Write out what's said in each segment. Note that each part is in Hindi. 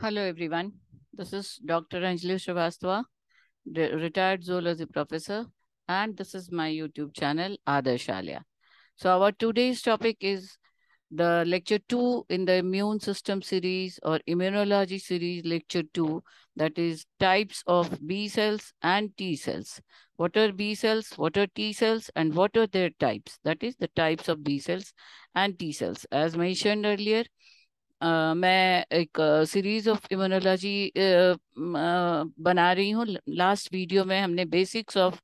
Hello, everyone. This is Dr. Anjali Srivastava, retired zoology professor, and this is my YouTube channel, Adarsh So our today's topic is the lecture two in the immune system series or immunology series lecture two, that is types of B cells and T cells. What are B cells? What are T cells? And what are their types? That is the types of B cells and T cells. As mentioned earlier, मैं एक सीरीज ऑफ इम्यूनोलॉजी बना रही हूँ लास्ट वीडियो में हमने बेसिक्स ऑफ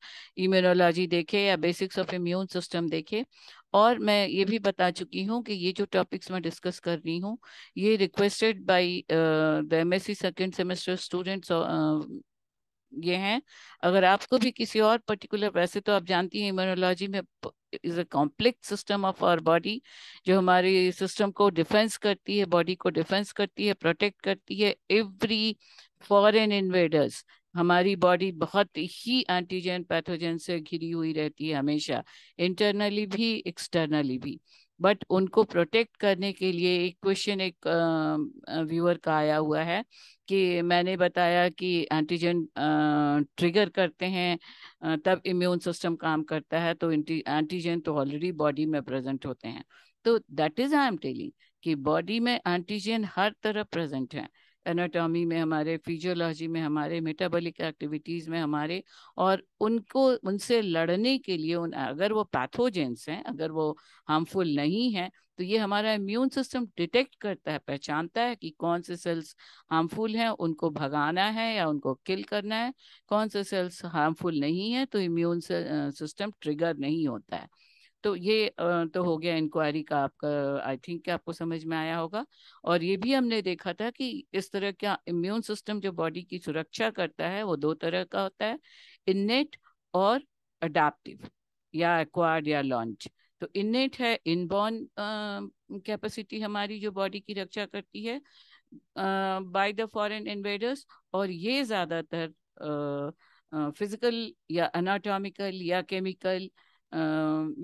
इम्यूनोलॉजी देखे या बेसिक्स ऑफ इम्यून सिस्टम देखे और मैं ये भी बता चुकी हूँ कि ये जो टॉपिक्स मैं डिस्कस कर रही हूँ ये requested by the MSc second semester students ये हैं अगर आपको भी किसी और पर्टिकुलर वैसे तो आप जानती हैं इम्यूनोलॉजी में is a complex system of our body जो हमारे सिस्टम को डिफेंस करती है बॉडी को डिफेंस करती है प्रोटेक्ट करती है एवरी फॉरेन इन्वेडर्स हमारी बॉडी बहुत ही एंटीजन पैथोजन से घिरी हुई रहती है हमेशा इंटरनली भी एक्सटर्नली भी बट उनको प्रोटेक्ट करने के लिए एक क्वेश्चन एक व्यूअर का आया हुआ है कि मैंने बताया कि एंटीजन ट्रिगर करते हैं तब इम्यून सिस्टम काम करता है तो एंटीजन तो ऑलरेडी बॉडी में प्रेजेंट होते हैं तो that is I am telling कि बॉडी में एंटीजन हर तरफ प्रेजेंट है एनाटॉमी में हमारे फिजियोलॉजी में हमारे मेटाबॉलिक एक्टिविटीज़ में हमारे और उनको उनसे लड़ने के लिए उन अगर वो पैथोजेंस हैं अगर वो हार्मफुल नहीं है तो ये हमारा इम्यून सिस्टम डिटेक्ट करता है पहचानता है कि कौन से सेल्स हार्मफुल हैं उनको भगाना है या उनको किल करना है कौन से सेल्स हार्मफुल नहीं है तो इम्यून सिस्टम ट्रिगर नहीं होता है तो ये तो हो गया इंक्वायरी का आपका आई थिंक आपको समझ में आया होगा और ये भी हमने देखा था कि इस तरह का इम्यून सिस्टम जो बॉडी की सुरक्षा करता है वो दो तरह का होता है इननेट और अडाप्टिव या एक्वायर्ड या लॉन्च तो इननेट है इनबॉर्न कैपेसिटी हमारी जो बॉडी की रक्षा करती है बाय द फॉरेन इन्वेडर्स और ये ज़्यादातर फिजिकल या अनाटॉमिकल या केमिकल uh,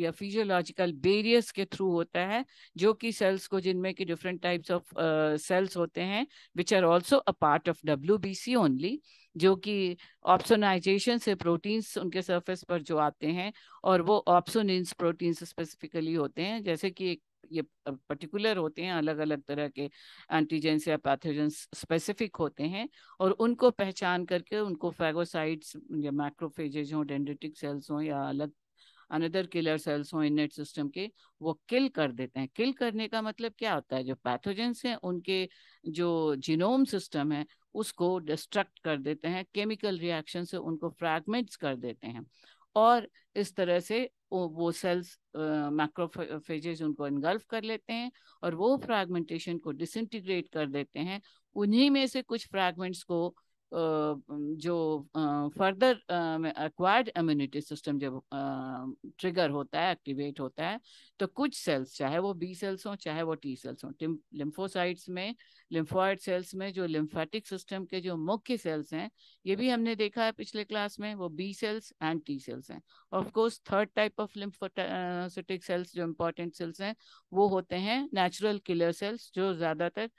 या फिजियोलॉजिकल बेरियर्स के थ्रू होता है जो कि सेल्स को जिनमें कि डिफरेंट टाइप्स ऑफ सेल्स होते हैं which are also a part of W B C only जो कि ऑप्सोनाइजेशन से प्रोटीन्स उनके सरफेस पर जो आते हैं और वो ऑप्सोनिन्स प्रोटीन्स स्पेसिफिकली होते हैं जैसे कि एक ये पर्टिकुलर होते हैं अलग अलग तरह के एंटीजेंस या पैथोजेंस स्पेसिफिक होते हैं और उनको पहचान करके उनको फैगोसाइट्स या मैक्रोफेजेज हों डेंडेटिक सेल्स हों या अलग अनदर किलर सेल्स हों इनेट सिस्टम के वो किल कर देते हैं किल करने का मतलब क्या होता है जो पैथोजेंस हैं उनके जो जीनोम सिस्टम है उसको डिस्ट्रक्ट कर देते हैं केमिकल रिएक्शन से उनको फ्रैगमेंट्स कर देते हैं और इस तरह से वो सेल्स uh, उनको इनगल्फ कर लेते हैं और वो फ्रैगमेंटेशन को डिसइंटीग्रेट कर देते हैं उन्हीं में से कुछ फ्रैगमेंट्स को जो फर्दर एक्वायर्ड इम्यूनिटी सिस्टम जब ट्रिगर होता है एक्टिवेट होता है तो कुछ सेल्स चाहे वो बी सेल्स हों चाहे वो टी सेल्स हों लिम्फोसाइट्स में लिम्फॉइड सेल्स में जो लिम्फेटिक सिस्टम के जो मुख्य सेल्स हैं ये भी हमने देखा है पिछले क्लास में वो B cells and T cells हैं of course third type of lymphatic cells जो इम्पोर्टेंट सेल्स हैं वो होते हैं नेचुरल किलर सेल्स जो ज़्यादातर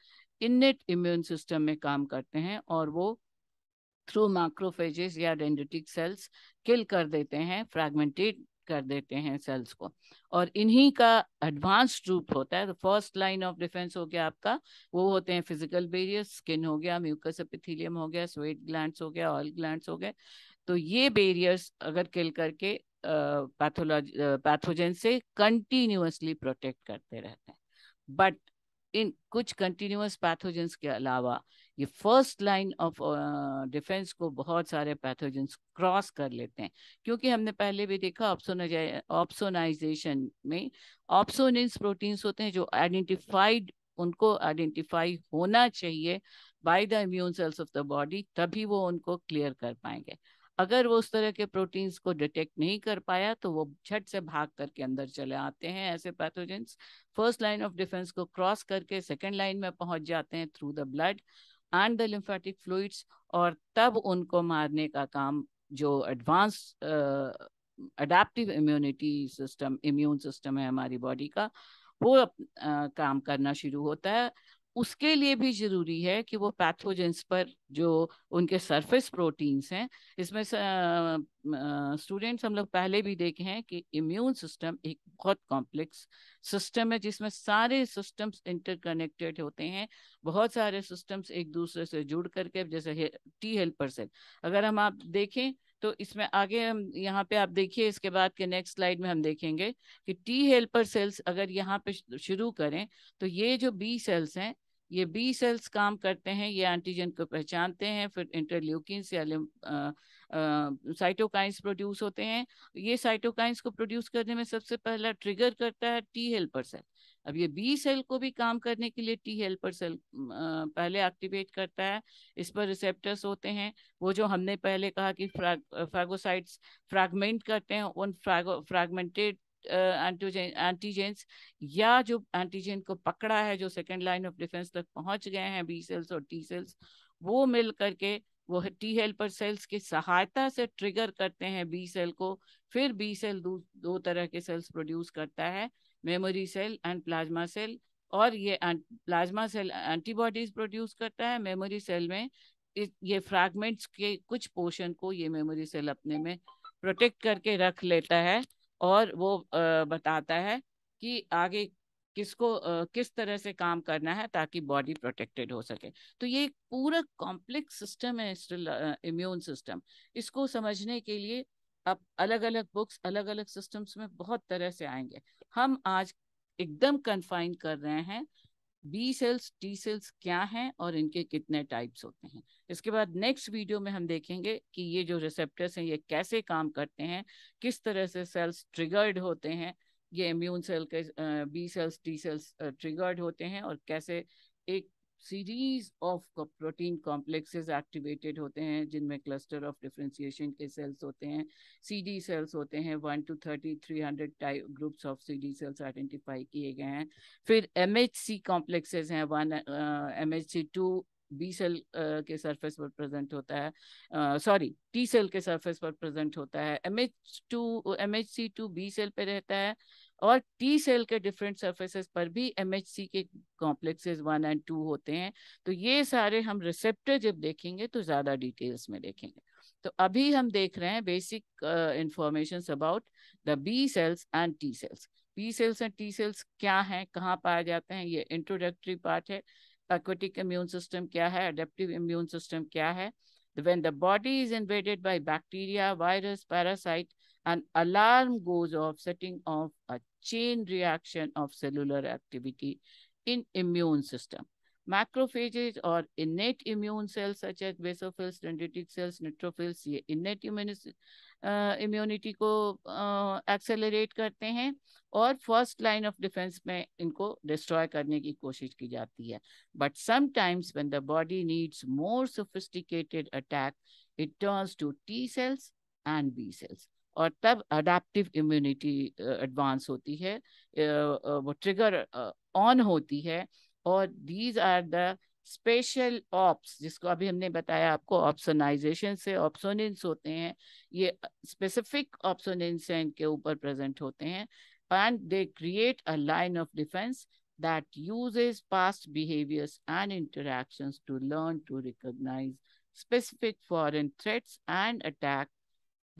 इन्नेट इम्यून सिस्टम में काम करते हैं और वो थ्रू माइक्रोफेजेस या डेंडेटिक सेल्स किल कर देते हैं फ्रेगमेंटेड कर देते हैं सेल्स को और इन्हीं का एडवांस रूप होता है फर्स्ट लाइन ऑफ डिफेंस हो गया आपका वो होते हैं फिजिकल बेरियर स्किन हो गया म्यूकस एपिथेलियम हो गया स्वेट ग्लैंड्स हो गया ऑयल ग्लैंड्स हो गए तो ये बेरियर्स अगर किल करके पैथोलॉजी पैथोजेन से कंटिन्यूसली प्रोटेक्ट करते रहते हैं बट इन कुछ कंटिन्यूस पैथोजेंस के अलावा ये फर्स्ट लाइन ऑफ डिफेंस को बहुत सारे पैथोजेंस क्रॉस कर लेते हैं क्योंकि हमने पहले भी देखा ऑप्सोनाइजेशन में ऑप्सोनेंस प्रोटीन्स होते हैं जो आइडेंटिफाइड उनको आइडेंटिफाई होना चाहिए by the immune cells of the body तभी वो उनको क्लियर कर पाएंगे अगर वो उस तरह के प्रोटीन्स को डिटेक्ट नहीं कर पाया तो वो झट से भाग करके अंदर चले आते हैं ऐसे pathogens first line of defence को क्रॉस करके सेकेंड लाइन में पहुंच जाते हैं through the blood and the lymphatic fluids और तब उनको मारने का काम जो advance adaptive immunity system immune system है हमारी बॉडी का वो आ, uh, काम करना शुरू होता है उसके लिए भी जरूरी है कि वो पैथोजेंस पर जो उनके सरफेस प्रोटीन्स हैं इसमें स्टूडेंट्स हम लोग पहले भी देखे हैं कि इम्यून सिस्टम एक बहुत कॉम्प्लेक्स सिस्टम है जिसमें सारे सिस्टम्स इंटरकनेक्टेड होते हैं बहुत सारे सिस्टम्स एक दूसरे से जुड़ करके जैसे टी हेल्पर सेल अगर हम आप देखें तो इसमें आगे हम यहाँ पे आप देखिए इसके बाद के नेक्स्ट स्लाइड में हम देखेंगे कि टी हेल्पर सेल्स अगर यहाँ पे शुरू करें तो ये जो बी सेल्स हैं ये बी सेल्स काम करते हैं ये एंटीजन को पहचानते हैं फिर इंटरल्यूकिंस या साइटोकाइंस प्रोड्यूस होते हैं ये साइटोकाइंस को प्रोड्यूस करने में सबसे पहला ट्रिगर करता है टी हेल्पर सेल अब ये बी सेल को भी काम करने के लिए टी हेल्पर सेल पहले एक्टिवेट करता है इस पर रिसेप्टर्स होते हैं वो जो हमने पहले कहा कि फ्राग फ्रैगोसाइट्स फ्रैगमेंट करते हैं उन फ्रैगो फ्रैगमेंटेड एंटीजें या जो एंटीजन को पकड़ा है जो सेकेंड लाइन ऑफ डिफेंस तक पहुंच गए हैं बी सेल्स और टी सेल्स वो मिल करके वो टी हेल्पर सेल्स की सहायता से ट्रिगर करते हैं बी सेल को फिर बी सेल दो, दो तरह के सेल्स प्रोड्यूस करता है memory cell and plasma cell और ये प्लाज्मा सेल एंटीबॉडीज प्रोड्यूस करता है मेमोरी सेल में ये फ्रैगमेंट्स के कुछ पोर्शन को ये मेमोरी सेल अपने में प्रोटेक्ट करके रख लेता है और वो बताता है कि आगे किसको किस तरह से काम करना है ताकि बॉडी प्रोटेक्टेड हो सके तो ये एक पूरा कॉम्प्लेक्स सिस्टम है इम्यून सिस्टम इसको समझने के लिए अब अलग अलग बुक्स अलग अलग सिस्टम्स में बहुत तरह से आएंगे हम आज एकदम कन्फाइन कर रहे हैं बी सेल्स टी सेल्स क्या हैं और इनके कितने टाइप्स होते हैं इसके बाद नेक्स्ट वीडियो में हम देखेंगे कि ये जो रिसेप्टर्स हैं ये कैसे काम करते हैं किस तरह से सेल्स ट्रिगर्ड होते हैं ये इम्यून सेल के B cells T cells triggered होते हैं और कैसे एक series of protein complexes activated होते हैं जिनमें क्लस्टर ऑफ डिफ्रेंसिएशन के सेल्स होते हैं सीडी सेल्स होते हैं one two thirty three hundred type groups of CD cells identify किए गए हैं फिर एम एच सी कॉम्प्लेक्सेज हैं one M H C two B cell के सरफेस पर प्रेजेंट होता है सॉरी टी सेल के सरफेस पर प्रेजेंट होता है M H two M H C two B cell पे रहता है और टी सेल के डिफरेंट सर्फेसिस पर भी एम के कॉम्प्लेक्सेस वन एंड टू होते हैं तो ये सारे हम रिसेप्टर जब देखेंगे तो ज़्यादा डिटेल्स में देखेंगे तो अभी हम देख रहे हैं basic information about the B cells and T cells B cells and T cells क्या हैं कहाँ पाए जाते हैं ये इंट्रोडक्टरी पार्ट है एक्वेटिक इम्यून सिस्टम क्या है अडेप्टिव इम्यून सिस्टम क्या है when the body is invaded by bacteria virus parasite an alarm goes off, setting off a chain reaction of cellular activity in immune system. Macrophages or innate immune cells such as basophils, dendritic cells, neutrophils, ye innate immune uh, immunity ko uh, accelerate karte hain aur first line of defense mein inko destroy karne ki koshish ki jati hai. But sometimes when the body needs more sophisticated attack, it turns to T cells and B cells. और तब अडेप्टिव इम्यूनिटी एडवांस होती है वो ट्रिगर ऑन होती है और these are the special ops जिसको अभी हमने बताया आपको ऑप्सोनाइजेशन से ऑप्सोनेंस होते हैं ये स्पेसिफिक ऑप्सोनेंस हैं इनके ऊपर प्रेजेंट होते हैं and they create a line of defence that uses past behaviours and interactions to learn to recognise specific foreign threats and attack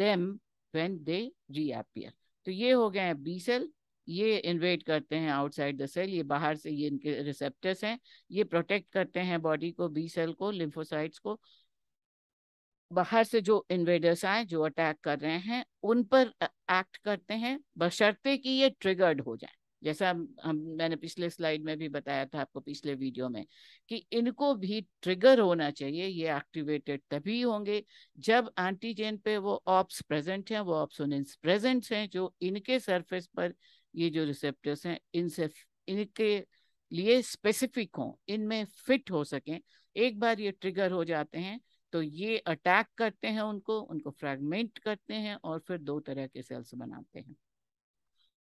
them when they reappear तो ये हो गए हैं बी सेल ये इन्वेट करते हैं आउटसाइड द सेल ये बाहर से ये इनके रिसेप्टर्स हैं ये प्रोटेक्ट करते हैं बॉडी को बी सेल को लिम्फोसाइट्स को बाहर से जो इन्वेडर्स आए जो अटैक कर रहे हैं उन पर एक्ट करते हैं बशर्ते कि ये ट्रिगर्ड हो जाए जैसा हम मैंने पिछले स्लाइड में भी बताया था आपको पिछले वीडियो में कि इनको भी ट्रिगर होना चाहिए ये एक्टिवेटेड तभी होंगे जब एंटीजन पे वो ऑप्स प्रेजेंट हैं वो ऑप्सोनेंस प्रेजेंट हैं जो इनके सरफेस पर ये जो रिसेप्टर्स हैं इनसे इनके लिए स्पेसिफिक हों इनमें फिट हो सकें एक बार ये ट्रिगर हो जाते हैं तो ये अटैक करते हैं उनको उनको फ्रैगमेंट करते हैं और फिर दो तरह के सेल्स बनाते हैं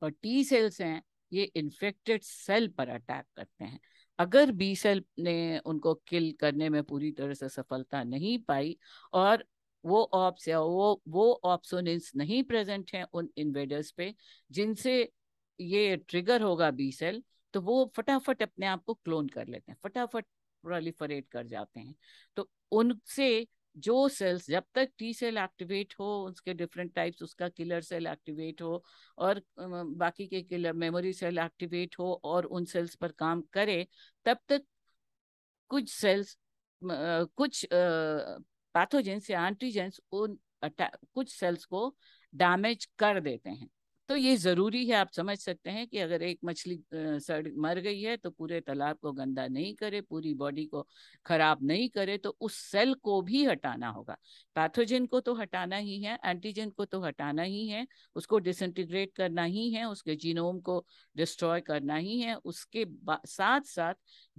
और टी सेल्स हैं ये इन्फेक्टेड सेल पर अटैक करते हैं अगर बी सेल ने उनको किल करने में पूरी तरह से सफलता नहीं पाई और वो ऑप्स या वो वो ऑप्सोन नहीं प्रेजेंट हैं उन इन्वेडर्स पे जिनसे ये ट्रिगर होगा बी सेल तो वो फटाफट अपने आप को क्लोन कर लेते हैं फटाफट प्रोलीफरेट कर जाते हैं तो उनसे जो सेल्स जब तक टी सेल एक्टिवेट हो उसके डिफरेंट टाइप्स उसका किलर सेल एक्टिवेट हो और बाकी के किलर मेमोरी सेल एक्टिवेट हो और उन सेल्स पर काम करे तब तक कुछ सेल्स कुछ पैथोजेंस या एंटीजेंस उन कुछ सेल्स को डैमेज कर देते हैं तो ये ज़रूरी है आप समझ सकते हैं कि अगर एक मछली सड़ मर गई है तो पूरे तालाब को गंदा नहीं करे पूरी बॉडी को खराब नहीं करे तो उस सेल को भी हटाना होगा पैथोजन को तो हटाना ही है एंटीजन को तो हटाना ही है उसको डिसइंटीग्रेट करना ही है उसके जीनोम को डिस्ट्रॉय करना ही है उसके साथ साथ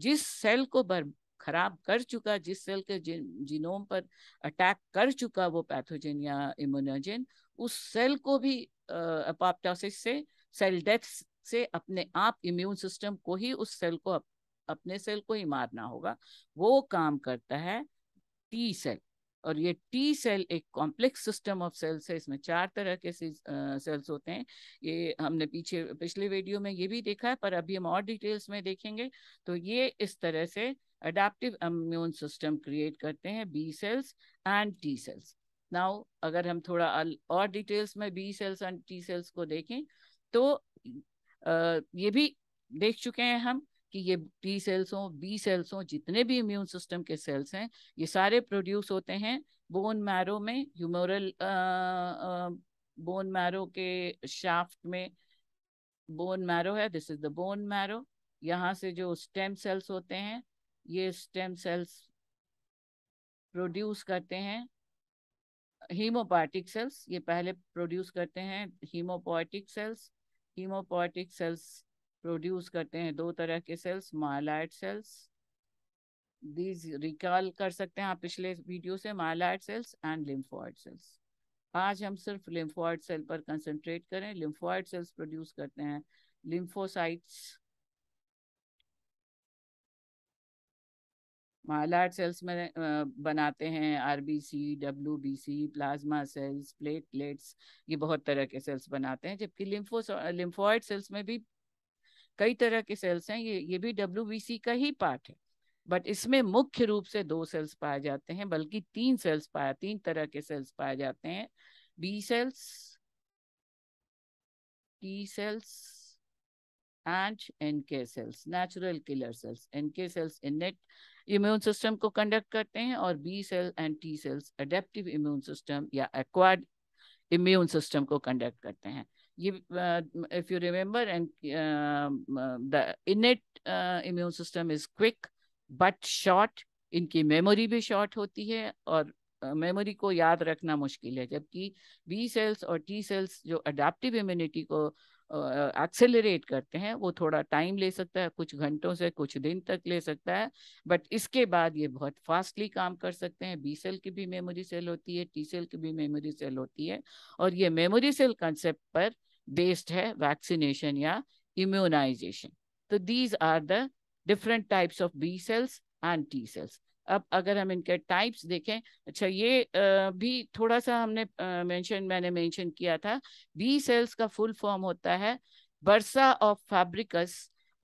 जिस सेल को बर खराब कर चुका जिस सेल के जीनोम पर अटैक कर चुका वो पैथोजन या इम्यूनोजन उस सेल को भी अपाप्टोसिस से सेल डेथ से अपने आप इम्यून सिस्टम को ही उस सेल को अप, अपने सेल को ही मारना होगा वो काम करता है टी सेल और ये टी सेल एक कॉम्प्लेक्स सिस्टम ऑफ सेल्स है इसमें चार तरह के सेल्स होते हैं ये हमने पीछे पिछले वीडियो में ये भी देखा है पर अभी हम और डिटेल्स में देखेंगे तो ये इस तरह से अडाप्टिव इम्यून सिस्टम क्रिएट करते हैं B cells and T cells now अगर हम थोड़ा और डिटेल्स में B cells and T cells को देखें तो आ, ये भी देख चुके हैं हम कि ये टी सेल्स हों बी सेल्स हों जितने भी इम्यून सिस्टम के सेल्स हैं ये सारे प्रोड्यूस होते हैं बोन मैरो में ह्यूमोरल बोन मैरो के शाफ्ट में बोन मैरो है this is the bone marrow यहाँ से जो स्टेम सेल्स होते हैं ये स्टेम सेल्स प्रोड्यूस करते हैं हीमोपोएटिक सेल्स ये पहले प्रोड्यूस करते हैं haemopoietic cells haemopoietic cells produce करते हैं दो तरह के cells myeloid cells these recall कर सकते हैं आप पिछले वीडियो से myeloid cells and lymphoid cells आज हम सिर्फ लिम्फोइड सेल पर कंसंट्रेट करें लिम्फोइड सेल्स प्रोड्यूस करते हैं लिम्फोसाइट्स माला सेल्स में बनाते हैं R B C plasma cells platelets ये बहुत तरह के सेल्स बनाते हैं जबकि लिम्फो लिम्फोइड सेल्स में भी कई तरह के सेल्स हैं ये ये भी सी का ही पार्ट है बट इसमें मुख्य रूप से दो सेल्स पाए जाते हैं बल्कि तीन सेल्स पाए तीन तरह के सेल्स पाए जाते हैं B cells T cells and NK cells natural killer cells NK cells इन इम्यून सिस्टम को कंडक्ट करते हैं और B cell and T cells adaptive immune system या एक्वाड इम्यून सिस्टम को कंडक्ट करते हैं ये if you remember and the innate immune system is quick but short इनकी मेमोरी भी शॉर्ट होती है और मेमोरी को याद रखना मुश्किल है जबकि बी सेल्स और टी सेल्स जो अडेप्टिव इम्यूनिटी को एक्सेलरेट करते हैं वो थोड़ा टाइम ले सकता है कुछ घंटों से कुछ दिन तक ले सकता है बट इसके बाद ये बहुत फास्टली काम कर सकते हैं बी सेल की भी मेमोरी सेल होती है टी सेल की भी मेमोरी सेल होती है और ये मेमोरी सेल कंसेप्ट पर बेस्ड है वैक्सीनेशन या इम्यूनाइजेशन तो these are the different types of B cells and T cells अब अगर हम इनके टाइप्स देखें अच्छा ये भी थोड़ा सा हमने मेंशन मैंने मेंशन किया था बी सेल्स का फुल फॉर्म होता है बर्सा ऑफ फैब्रिकस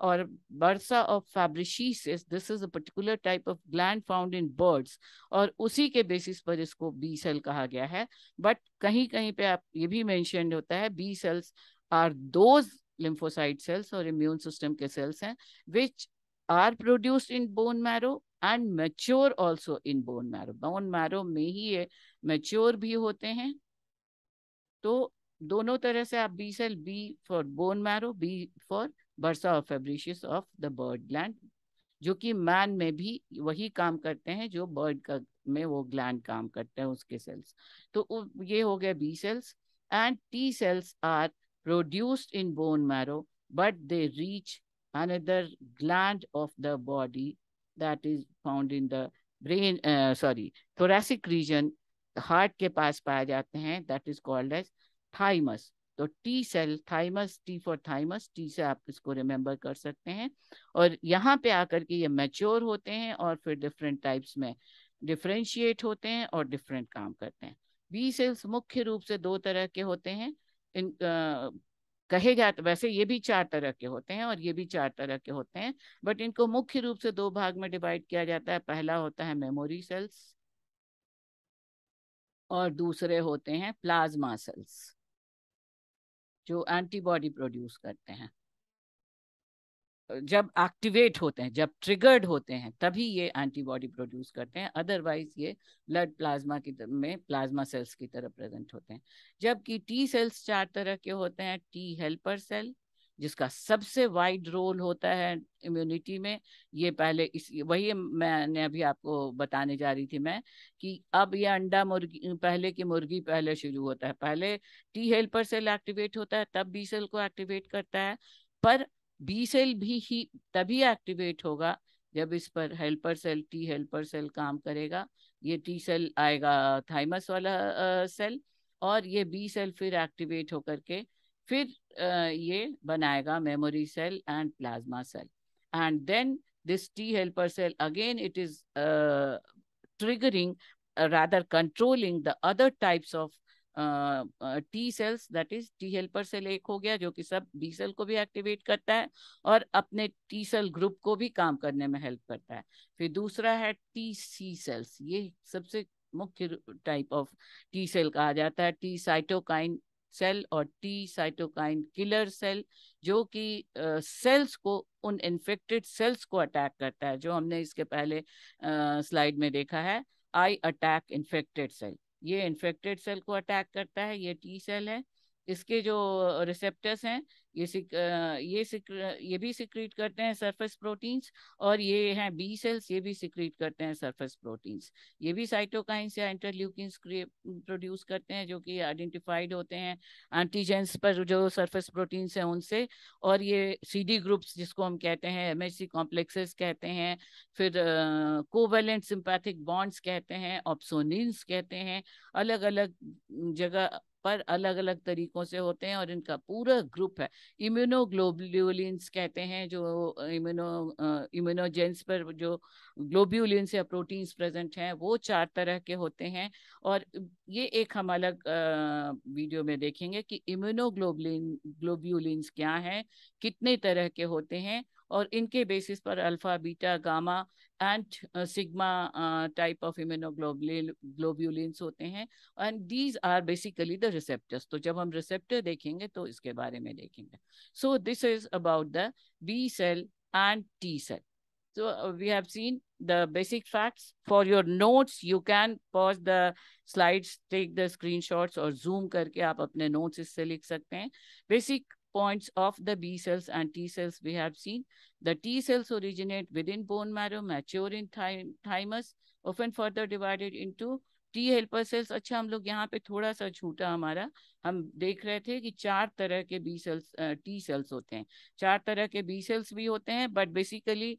और bursa of Fabricius this is a particular type of gland found in birds और उसी के बेसिस पर इसको बी सेल कहा गया है बट कहीं कहीं पे आप ये भी मैंशन होता है B cells are those lymphocyte cells और इम्यून सिस्टम के सेल्स हैं which are produced in bone marrow and mature also in bone marrow bone marrow में ही ये मैच्योर भी होते हैं तो दोनों तरह से आप B cell B for bone marrow B for bursa of Fabricius of the bird gland जो कि मैन में भी वही काम करते हैं जो बर्ड का में वो ग्लैंड काम करते हैं उसके सेल्स तो ये हो गया B cells and T cells are produced in bone marrow but they reach another gland of the body that is found in the brain uh, sorry thoracic region heart के पास पाए जाते हैं that is called as thymus तो T cell thymus T for thymus T से आप इसको रिमेम्बर कर सकते हैं और यहाँ पे आकर के ये मैच्योर होते हैं और फिर डिफरेंट टाइप्स में डिफ्रेंशिएट होते हैं और डिफरेंट काम करते हैं बी सेल्स मुख्य रूप से दो तरह के होते हैं इन uh, कहे जाते तो वैसे ये भी चार तरह के होते हैं और ये भी चार तरह के होते हैं बट इनको मुख्य रूप से दो भाग में डिवाइड किया जाता है पहला होता है मेमोरी सेल्स और दूसरे होते हैं प्लाज्मा सेल्स जो एंटीबॉडी प्रोड्यूस करते हैं जब एक्टिवेट होते हैं जब ट्रिगर्ड होते हैं तभी ये एंटीबॉडी प्रोड्यूस करते हैं अदरवाइज ये ब्लड प्लाज्मा की में प्लाज्मा सेल्स की तरह प्रेजेंट होते हैं जबकि टी सेल्स चार तरह के होते हैं टी हेल्पर सेल जिसका सबसे वाइड रोल होता है इम्यूनिटी में ये पहले इस वही मैंने अभी आपको बताने जा रही थी मैं कि अब ये अंडा मुर्गी पहले की मुर्गी पहले शुरू होता है पहले टी हेल्पर सेल एक्टिवेट होता है तब बी सेल को एक्टिवेट करता है पर बी सेल भी ही तभी एक्टिवेट होगा जब इस पर helper cell T helper cell काम करेगा ये टी सेल आएगा थाइमस वाला आ, सेल और ये बी सेल फिर एक्टिवेट होकर के फिर आ, ये बनाएगा memory cell and plasma cell and then this T helper cell again it is triggering rather controlling the other types of T cells that is T helper cell एक हो गया जो कि सब बी सेल को भी एक्टिवेट करता है और अपने टी सेल ग्रुप को भी काम करने में हेल्प करता है फिर दूसरा है टी सी सेल्स ये सबसे मुख्य टाइप ऑफ टी सेल कहा जाता है टी साइटोकाइन सेल और टी साइटोकाइन किलर सेल जो कि सेल्स uh, को उन इन्फेक्टेड सेल्स को अटैक करता है जो हमने इसके पहले स्लाइड uh, में देखा है आई अटैक इन्फेक्टेड सेल ये इन्फेक्टेड सेल को अटैक करता है ये टी सेल है इसके जो रिसेप्टर्स हैं ये सिक, ये सिक, ये भी सिक्रीट करते हैं सरफेस प्रोटीन्स और ये हैं बी सेल्स ये भी सिक्रीट करते हैं सरफेस प्रोटीन्स ये भी साइटोकाइंस या इंटरल्यूकिंस प्रोड्यूस करते हैं जो कि आइडेंटिफाइड होते हैं एंटीजेंस पर जो सरफेस प्रोटीन्स हैं उनसे और ये सीडी ग्रुप्स जिसको हम कहते हैं एम कॉम्प्लेक्सेस कहते हैं फिर कोवेलेंट सिंपैथिक बॉन्ड्स कहते हैं ऑप्सोनिन्स कहते हैं अलग अलग जगह पर अलग अलग तरीकों से होते हैं और इनका पूरा ग्रुप है इम्यूनोग्लोबुलिन्स कहते हैं जो इम्यूनो इम्यूनोजेंस पर जो ग्लोब्यूलिन या प्रोटीन्स प्रेजेंट हैं वो चार तरह के होते हैं और ये एक हम अलग वीडियो में देखेंगे कि इम्यूनोग्लोबुलिन ग्लोब्यूलिन्स क्या हैं कितने तरह के होते हैं और इनके बेसिस पर alpha beta gamma and sigma type of immunoglobulins होते हैं and these are basically the receptors तो जब हम रिसेप्टर देखेंगे तो इसके बारे में देखेंगे so this is about the B cell and T cell So uh, we have seen the basic facts. For your notes, you can pause the slides, take the screenshots और zoom करके आप अपने notes इससे लिख सकते हैं Basic points of the B cells and T cells we have seen. The T cells originate within bone marrow, mature in thymus, often further divided into T helper cells अच्छा हम लोग यहाँ पे थोड़ा सा छूटा हमारा हम देख रहे थे कि चार तरह के बी सेल्स टी सेल्स होते हैं चार तरह के बी सेल्स भी होते हैं but basically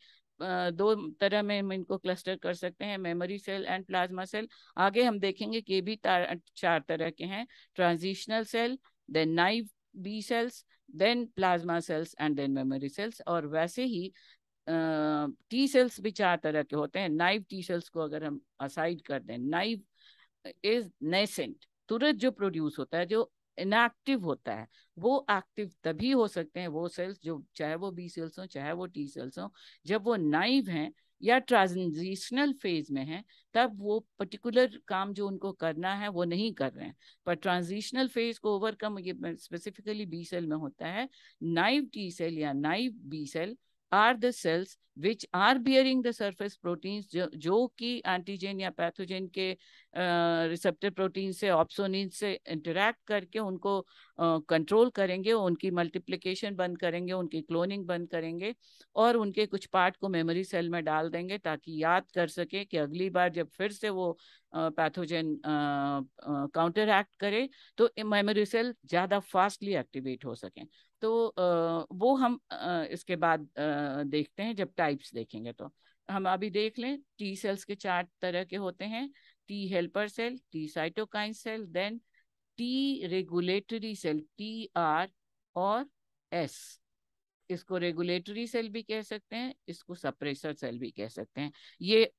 दो तरह में हम इनको क्लस्टर कर सकते हैं memory cell and plasma cell आगे हम देखेंगे कि भी चार तरह के हैं transitional cell then naive B cells then plasma cells and then memory cells और वैसे ही टी सेल्स भी चार तरह के होते हैं नाइव टी सेल्स को अगर हम असाइड कर दें नाइव इज नेसेंट तुरंत जो प्रोड्यूस होता है जो इनएक्टिव होता है वो एक्टिव तभी हो सकते हैं वो सेल्स जो चाहे वो बी सेल्स हों चाहे वो टी सेल्स हों जब वो नाइव हैं या ट्रांजिशनल फेज में है तब वो पर्टिकुलर काम जो उनको करना है वो नहीं कर रहे हैं पर ट्रांजिशनल फेज को ओवरकम ये स्पेसिफिकली बी सेल में होता है नाइव टी सेल या naive B cell are the cells which are bearing the surface proteins जो, जो कि एंटीजन या पैथोजन के रिसेप्टर प्रोटीन से ऑप्सोनिन से इंटरेक्ट करके उनको कंट्रोल करेंगे उनकी मल्टीप्लिकेशन बंद करेंगे उनकी क्लोनिंग बंद करेंगे और उनके कुछ पार्ट को मेमोरी सेल में डाल देंगे ताकि याद कर सके कि अगली बार जब फिर से वो पैथोजन काउंटर एक्ट करे तो मेमोरी सेल ज़्यादा फास्टली एक्टिवेट हो सकें तो आ, वो हम आ, इसके बाद आ, देखते हैं जब टाइप्स देखेंगे तो हम अभी देख लें टी सेल्स के चार तरह के होते हैं T helper cell, T cytokine cell, then T regulatory cell, TR और S. इसको रेगुलेटरी सेल भी कह सकते हैं इसको सप्रेसर सेल भी कह सकते हैं ये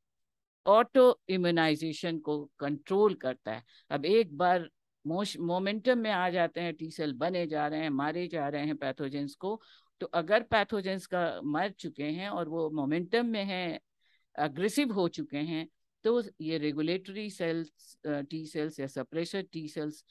ऑटो इम्यूनाइजेशन को कंट्रोल करता है अब एक बार मोश मोमेंटम में आ जाते हैं टी सेल बने जा रहे हैं मारे जा रहे हैं पैथोजेंस को तो अगर पैथोजेंस का मर चुके हैं और वो मोमेंटम में हैं अग्रेसिव हो चुके हैं तो ये रेगुलेटरी सेल्स टी सेल्स या सप्रेशर टी सेल्स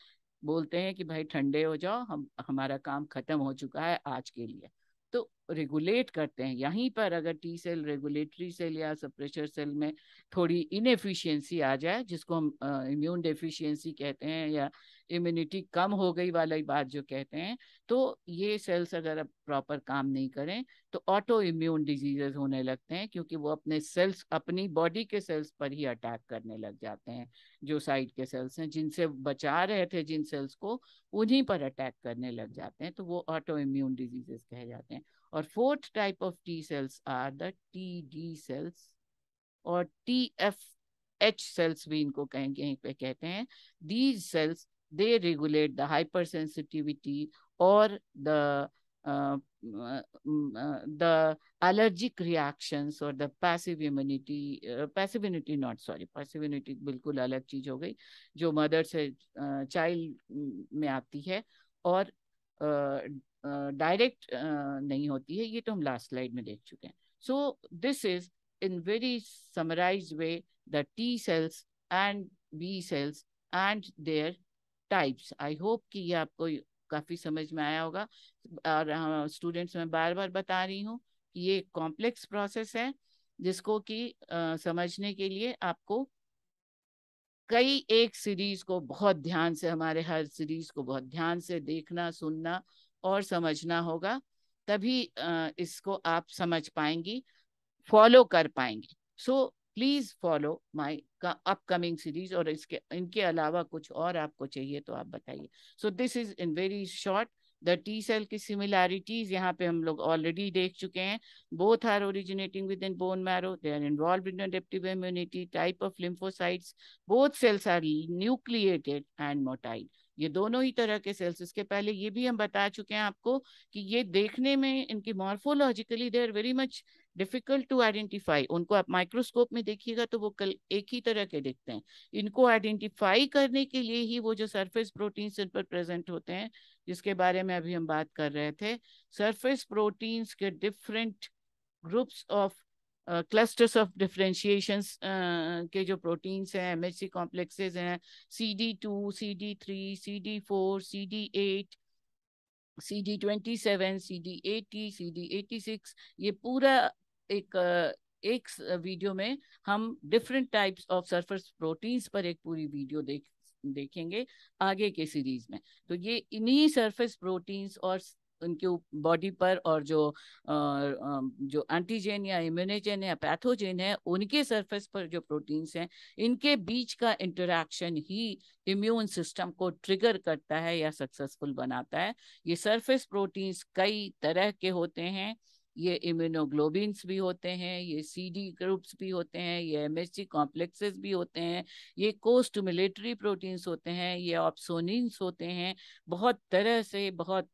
बोलते हैं कि भाई ठंडे हो जाओ हम हमारा काम खत्म हो चुका है आज के लिए तो रेगुलेट करते हैं यहीं पर अगर टी सेल रेगुलेटरी सेल या सप्रेशर सेल में थोड़ी इनएफिशिएंसी आ जाए जिसको हम इम्यून डेफिशिएंसी कहते हैं या इम्यूनिटी कम हो गई वाली बात जो कहते हैं तो ये सेल्स अगर प्रॉपर काम नहीं करें तो ऑटो इम्यून डिजीजेज होने लगते हैं क्योंकि वो अपने सेल्स अपनी बॉडी के सेल्स पर ही अटैक करने लग जाते हैं जो साइड के सेल्स हैं जिनसे बचा रहे थे जिन सेल्स को उन्हीं पर अटैक करने लग जाते हैं तो वो ऑटो इम्यून डिजीजेस कहे जाते हैं और fourth type of T cells are the T D cells और टी एफ एच सेल्स भी इनको कहेंगे कहते हैं these cells they regulate the hypersensitivity or the uh, mm, uh, mm, uh, the allergic reactions or the passive immunity, passive immunity, not sorry, passive immunity, bilkul alag cheez ho gai, jo mother se uh, child mein aati hai, aur uh, uh, direct uh, nahi hoti hai, ye to hum last slide mein dekh chuke So this is in very summarized way, the T cells and B cells and their types I hope कि ये आपको काफ़ी समझ में आया होगा और स्टूडेंट्स हाँ, मैं बार बार बता रही हूँ कि ये कॉम्प्लेक्स प्रोसेस है जिसको कि समझने के लिए आपको कई एक सीरीज को बहुत ध्यान से हमारे हर सीरीज को बहुत ध्यान से देखना सुनना और समझना होगा तभी आ, इसको आप समझ पाएंगी फॉलो कर पाएंगी so please follow my upcoming series और इसके इनके अलावा कुछ और आपको चाहिए तो आप बताइए so this is in very short the T cell की सिमिलैरिटीज यहाँ पे हम लोग ऑलरेडी देख चुके हैं both are originating within bone marrow they are involve in adaptive immunity type of lymphocytes both cells are nucleated and motile ये दोनों ही तरह के सेल्स इसके पहले ये भी हम बता चुके हैं आपको कि ये देखने में इनकी morphologically they are very much difficult to identify उनको आप माइक्रोस्कोप में देखिएगा तो वो कल एक ही तरह के दिखते हैं इनको आइडेंटिफाई करने के लिए ही वो जो सरफेस प्रोटीन्स इन पर प्रेजेंट होते हैं जिसके बारे में अभी हम बात कर रहे थे सरफेस प्रोटीन्स के different groups of clusters of differentiation के जो प्रोटीन्स हैं एम एच सी कॉम्प्लेक्सेज हैं C D two C D three C D four C D eight C D twenty seven C D eighty C D eighty six ये पूरा एक एक वीडियो में हम different types of surface proteins पर एक पूरी वीडियो देख देखेंगे आगे के सीरीज में तो ये इन्हीं सरफेस प्रोटीन्स और उनके बॉडी पर और जो जो एंटीजेन या इम्यूनोजेन या पैथोजेन है उनके सरफेस पर जो प्रोटीन्स हैं इनके बीच का इंटरेक्शन ही इम्यून सिस्टम को ट्रिगर करता है या सक्सेसफुल बनाता है ये सरफेस प्रोटीन्स कई तरह के होते हैं ये इम्यूनोग्लोबिन्स भी होते हैं ये सी डी ग्रुप्स भी होते हैं ये एम एस सी कॉम्प्लेक्सेस भी होते हैं ये कोस्टुमिलेटरी प्रोटीन्स होते हैं ये ऑप्सोनिन्स होते हैं बहुत तरह से बहुत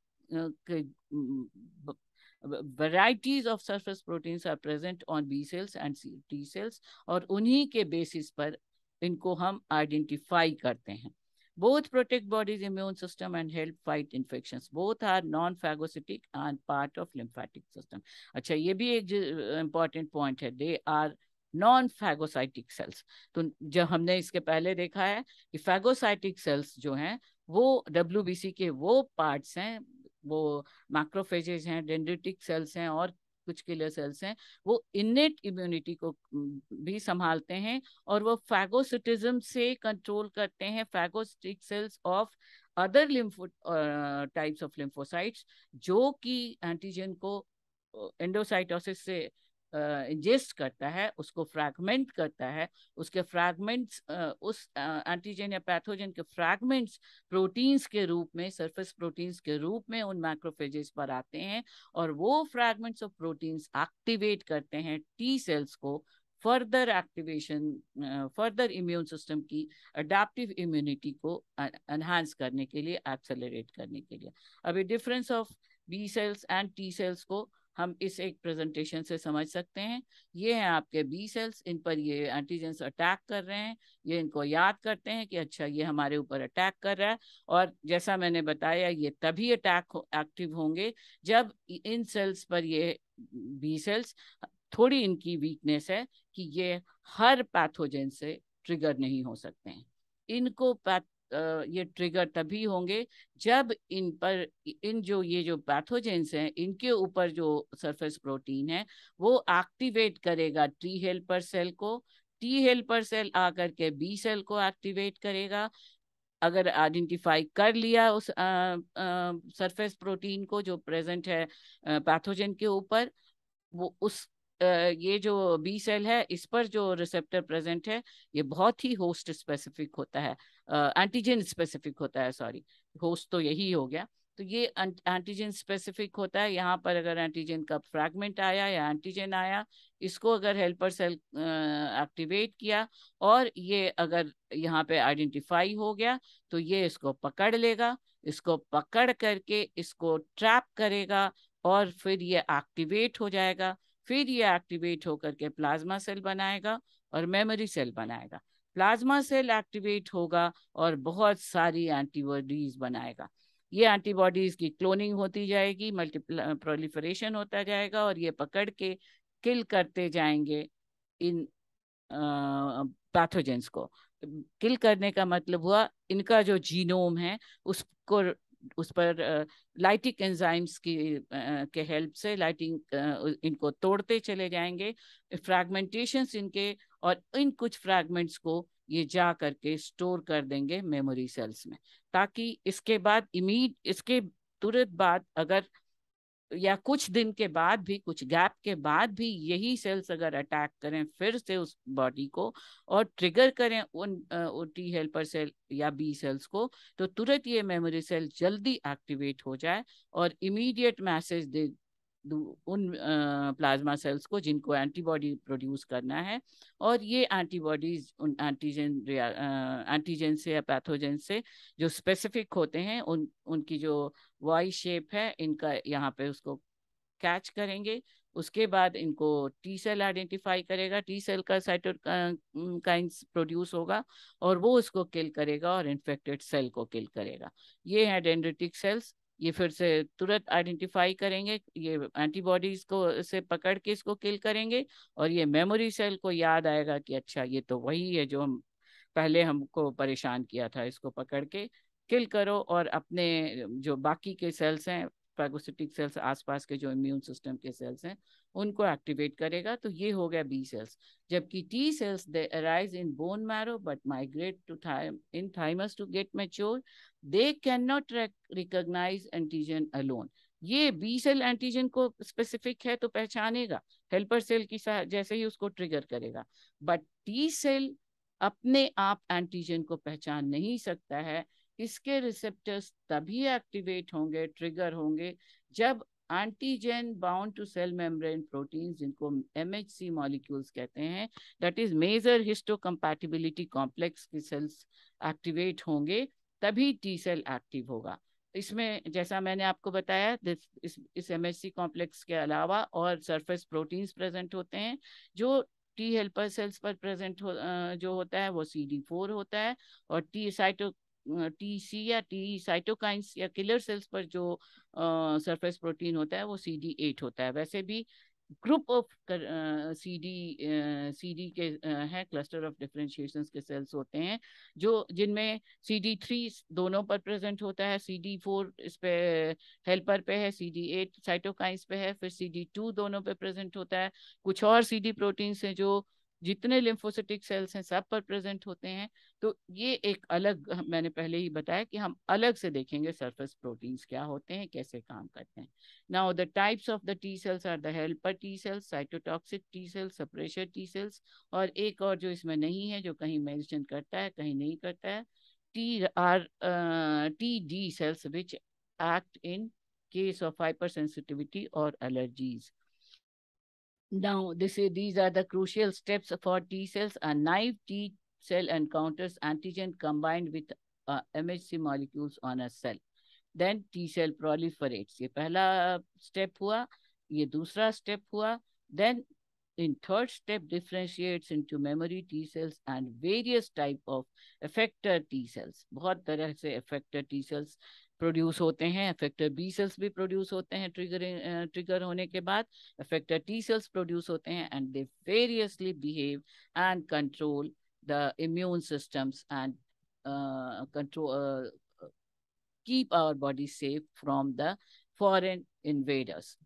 varieties of surface proteins are present on B cells and T cells और उन्हीं के बेसिस पर इनको हम आइडेंटिफाई करते हैं both protect bodies immune system and help fight infection both are non phagocytic and part of lymphatic system अच्छा ये भी एक इम्पॉर्टेंट पॉइंट है they are non phagocytic cells तो जब हमने इसके पहले देखा है कि फैगोसाइटिक सेल्स जो हैं वो डब्ल्यू बी सी के वो पार्ट्स हैं वो माइक्रोफेजेज हैं डेंड्रिटिक सेल्स हैं और कुछ किलर सेल्स हैं वो इनेट इम्यूनिटी को भी संभालते हैं और वो फैगोसिटिज्म से कंट्रोल करते हैं phagocytic cells of other lympho types of lymphocytes जो कि एंटीजन को एंडोसाइटोसिस से इंजेस्ट करता है उसको फ्रैगमेंट करता है उसके फ्रैगमेंट्स उस एंटीजन या पैथोजन के फ्रैगमेंट्स प्रोटीन्स के रूप में सरफेस प्रोटीन्स के रूप में उन मैक्रोफेजेस पर आते हैं और वो फ्रैगमेंट्स ऑफ प्रोटीन्स एक्टिवेट करते हैं टी सेल्स को further activation further immune system की अडाप्टिव इम्यूनिटी को एनहांस करने के लिए एक्सेलरेट करने के लिए अब ये difference of B cells and T cells को हम इस एक प्रेजेंटेशन से समझ सकते हैं ये हैं आपके बी सेल्स इन पर ये एंटीजेंस अटैक कर रहे हैं ये इनको याद करते हैं कि अच्छा ये हमारे ऊपर अटैक कर रहा है और जैसा मैंने बताया ये तभी अटैक एक्टिव होंगे जब इन सेल्स पर ये बी सेल्स थोड़ी इनकी वीकनेस है कि ये हर पैथोजेन से ट्रिगर नहीं हो सकते हैं इनको ये ट्रिगर तभी होंगे जब इन पर इन जो ये जो पैथोजेंस हैं इनके ऊपर जो सरफेस प्रोटीन है वो एक्टिवेट करेगा टी हेल्पर सेल को टी हेल्पर सेल आकर के बी सेल को एक्टिवेट करेगा अगर आइडेंटिफाई कर लिया उस सरफेस प्रोटीन को जो प्रेजेंट है पैथोजन के ऊपर वो उस ये जो बी सेल है इस पर जो रिसेप्टर प्रेजेंट है ये बहुत ही होस्ट स्पेसिफिक होता है एंटीजन स्पेसिफिक होता है सॉरी होस्ट तो यही हो गया तो ये एंटीजन अं, स्पेसिफिक होता है यहाँ पर अगर एंटीजन का फ्रैगमेंट आया या एंटीजन आया इसको अगर हेल्पर सेल एक्टिवेट किया और ये अगर यहाँ पे आइडेंटिफाई हो गया तो ये इसको पकड़ लेगा इसको पकड़ करके इसको ट्रैप करेगा और फिर ये एक्टिवेट हो जाएगा फिर ये एक्टिवेट होकर के प्लाज्मा सेल बनाएगा और मेमोरी सेल बनाएगा प्लाज्मा सेल एक्टिवेट होगा और बहुत सारी एंटीबॉडीज बनाएगा ये एंटीबॉडीज की क्लोनिंग होती जाएगी मल्टीप्ला प्रोलिफरेशन होता जाएगा और ये पकड़ के किल करते जाएंगे इन पैथोजेंस को किल करने का मतलब हुआ इनका जो जीनोम है उसको उस पर लाइटिक एंजाइम्स की के हेल्प से लाइटिंग इनको तोड़ते चले जाएंगे फ्रैगमेंटेशंस इनके और इन कुछ फ्रैगमेंट्स को ये जा करके स्टोर कर देंगे मेमोरी सेल्स में ताकि इसके बाद इमीड इसके तुरंत बाद अगर या कुछ दिन के बाद भी कुछ गैप के बाद भी यही सेल्स अगर अटैक करें फिर से उस बॉडी को और ट्रिगर करें उन टी हेल्पर सेल या बी सेल्स को तो तुरंत ये मेमोरी सेल जल्दी एक्टिवेट हो जाए और इमीडिएट मैसेज दे उन प्लाज्मा सेल्स को जिनको एंटीबॉडी प्रोड्यूस करना है और ये एंटीबॉडीज उन एंटीजन एंटीजन से या पैथोजन से जो स्पेसिफिक होते हैं उन उनकी जो वाई शेप है इनका यहाँ पे उसको कैच करेंगे उसके बाद इनको टी सेल आइडेंटिफाई करेगा टी सेल का साइटोकाइंस प्रोड्यूस होगा और वो उसको किल करेगा और इन्फेक्टेड सेल को किल करेगा ये है डेंड्रिटिक सेल्स ये फिर से तुरंत आइडेंटिफाई करेंगे ये एंटीबॉडीज को से पकड़ के इसको किल करेंगे और ये मेमोरी सेल को याद आएगा कि अच्छा ये तो वही है जो हम पहले हमको परेशान किया था इसको पकड़ के किल करो और अपने जो बाकी के सेल्स हैं फैगोसिटिक सेल्स आसपास के जो इम्यून सिस्टम के सेल्स हैं उनको एक्टिवेट करेगा तो ये हो गया बी सेल्स जबकि T cells they arise in bone marrow but migrate to in thymus to get mature they can not recognise antigen alone ये बी सेल एंटीजन को स्पेसिफिक है तो पहचानेगा हेल्पर सेल की जैसे ही उसको ट्रिगर करेगा बट टी सेल अपने आप एंटीजन को पहचान नहीं सकता है इसके रिसेप्टर्स तभी एक्टिवेट होंगे ट्रिगर होंगे जब antigen bound to cell membrane protein जिनको एम एच सी मॉलिक्यूल्स कहते हैं that is major histocompatibility complex की सेल्स एक्टिवेट होंगे तभी टी सेल एक्टिव होगा इसमें जैसा मैंने आपको बताया दिस, इस इस एम एच सी कॉम्प्लेक्स के अलावा और सरफेस प्रोटीन्स प्रेजेंट होते हैं जो टी हेल्पर सेल्स पर प्रेजेंट हो, जो होता है वो सी डी फोर होता है और टी साइटो टी सी या टी साइटोकाइंस या किलर सेल्स पर जो सरफेस प्रोटीन होता है वो सी डी एट होता है वैसे भी group of C D C D के uh, है क्लस्टर ऑफ डिफ्रेंशिएशन के सेल्स होते हैं जो जिनमें सी डी थ्री दोनों पर प्रेजेंट होता है सी डी फोर इस पे हेल्पर पे है सी डी एट साइटोकाइंस पे है फिर सी डी टू दोनों पे प्रेजेंट होता है कुछ और सी डी प्रोटीन्स हैं जो जितने लिम्फोसिटिक सेल्स हैं सब पर प्रेजेंट होते हैं तो ये एक अलग मैंने पहले ही बताया कि हम अलग से देखेंगे सरफेस प्रोटीन्स क्या होते हैं कैसे काम करते हैं now the types of the T cells are the helper T cells cytotoxic T cells suppressor T cells और एक और जो इसमें नहीं है जो कहीं मैंशन करता है कहीं नहीं करता है T R T D cells which act in case of hypersensitivity और allergies Now, this is, these are the crucial steps for T cells. A naive T cell encounters antigen combined with uh, MHC molecules on a cell. Then T cell proliferates. ये पहला step हुआ, ये दूसरा step हुआ. Then in third step differentiates into memory T cells and various type of effector T cells. बहुत are से effector T cells प्रोड्यूस होते हैं इफेक्टर बी सेल्स भी प्रोड्यूस होते हैं ट्रिगर ट्रिगर होने के बाद इफेक्टर टी सेल्स प्रोड्यूस होते हैं and they variously behave and control the immune systems and control keep our body safe from the foreign invaders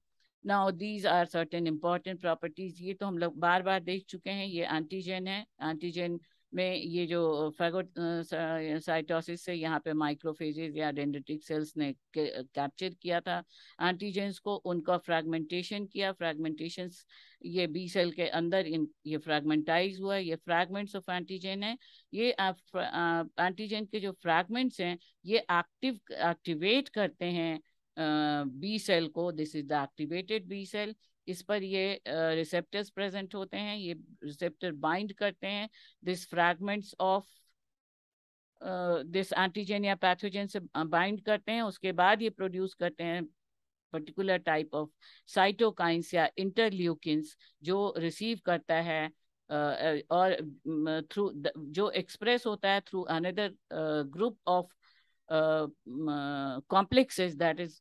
now these are certain important properties ये तो हम लोग बार बार देख चुके हैं ये एंटीजन है एंटीजन में ये जो फैगोसाइटोसिस से यहाँ पे माइक्रोफेजेज या डेंडेटिक सेल्स ने कैप्चर किया था एंटीजेंस को उनका फ्रैगमेंटेशन किया फ्रैगमेंटेशन ये बी सेल के अंदर इन ये फ्रैगमेंटाइज हुआ ये फ्रैगमेंट्स ऑफ एंटीजन है ये एंटीजन के जो फ्रैगमेंट्स हैं ये एक्टिव एक्टिवेट करते हैं बी सेल को this is the activated B cell इस पर ये रिसेप्टर्स uh, प्रेजेंट होते हैं ये रिसेप्टर बाइंड करते हैं this fragments of this antigen या पैथोजन से बाइंड करते हैं उसके बाद ये प्रोड्यूस करते हैं पर्टिकुलर टाइप ऑफ साइटोकाइंस या इंटरल्यूकिंस जो रिसीव करता है uh, और थ्रू जो एक्सप्रेस होता है through another group of complexes that is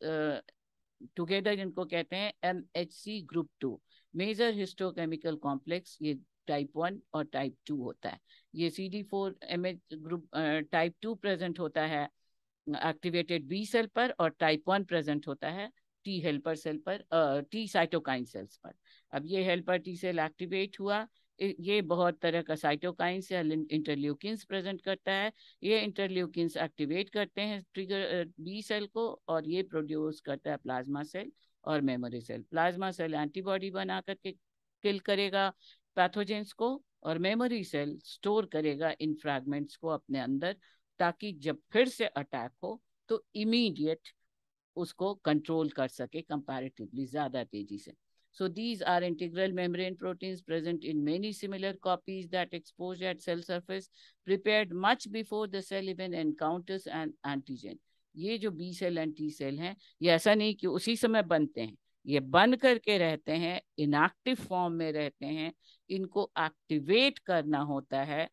together इनको कहते हैं M H C group two major histochemical complex ये टाइप वन और टाइप टू होता है ये C D four M H group type two present होता है एक्टिवेटेड बी सेल पर और टाइप वन प्रेजेंट होता है टी हेल्पर सेल पर टी साइटोकाइन सेल्स पर अब ये हेल्पर टी सेल एक्टिवेट हुआ ये बहुत तरह का साइटोकाइंस या इंटरल्यूकिंस प्रेजेंट करता है ये इंटरल्यूकिंस एक्टिवेट करते हैं ट्रिगर बी सेल को और ये प्रोड्यूस करता है प्लाज्मा सेल और memory cell plasma cell antibody बना करके किल करेगा पैथोजेंस को और मेमोरी सेल स्टोर करेगा इन फ्रैगमेंट्स को अपने अंदर ताकि जब फिर से अटैक हो तो इमीडिएट उसको कंट्रोल कर सके कंपैरेटिवली ज़्यादा तेजी से So these are integral membrane proteins present in many similar copies that exposed at cell surface, prepared much before the cell even encounters an antigen. ये जो B cell and T cell हैं ये ऐसा नहीं कि उसी समय बनते हैं ये बन करके रहते हैं inactive form में रहते हैं इनको activate करना होता है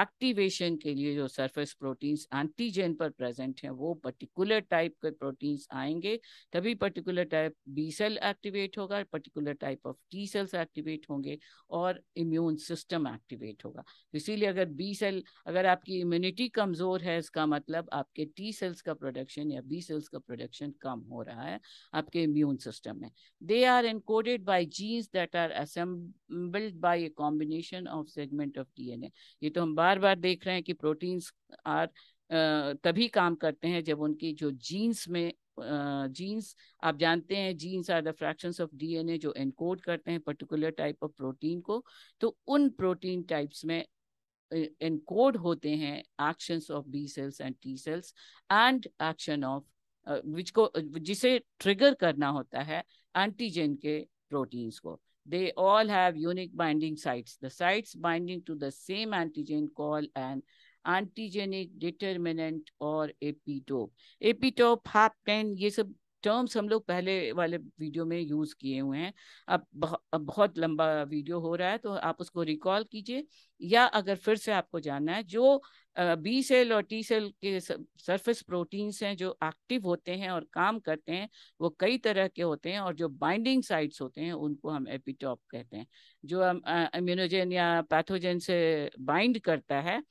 एक्टिवेशन के लिए जो सरफेस प्रोटीन्स एंटीजन पर प्रेजेंट हैं वो पर्टिकुलर टाइप के प्रोटीन्स आएंगे तभी particular type B cell activate होगा particular type of T cells activate होंगे और इम्यून सिस्टम एक्टिवेट होगा इसीलिए अगर बी सेल अगर आपकी इम्यूनिटी कमज़ोर है इसका मतलब आपके टी सेल्स का प्रोडक्शन या बी सेल्स का प्रोडक्शन कम हो रहा है आपके इम्यून सिस्टम में they are encoded by genes that are assembled by a combination of segment of D ये तो हम बार बार देख रहे हैं कि प्रोटीन्स आर तभी काम करते हैं जब उनकी जो जीन्स में जीन्स आप जानते हैं genes are the fraction of DNA जो एनकोड करते हैं पर्टिकुलर टाइप ऑफ प्रोटीन को तो उन प्रोटीन टाइप्स में एनकोड होते हैं actions of B cells and T cells and action of which को जिसे ट्रिगर करना होता है एंटीजन के प्रोटीन्स को They all have unique binding sites. The sites binding to the same antigen called an antigenic determinant or epitope epitope hapten ये सब टर्म्स हम लोग पहले वाले वीडियो में यूज किए हुए हैं अब बह, अब बहुत लंबा वीडियो हो रहा है तो आप उसको रिकॉल कीजिए या अगर फिर से आपको जानना है जो बी सेल और टी सेल के सरफेस प्रोटीन्स हैं जो एक्टिव होते हैं और काम करते हैं वो कई तरह के होते हैं और जो बाइंडिंग साइट्स होते हैं उनको हम एपिटॉप कहते हैं जो हम इम्यूनोजेन या पैथोजन से बाइंड करता है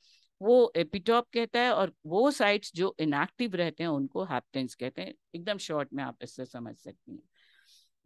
वो एपिटॉप कहता है और वो साइट्स जो इनएक्टिव रहते हैं उनको हैप्टेंस कहते हैं एकदम शॉर्ट में आप इससे समझ सकती हैं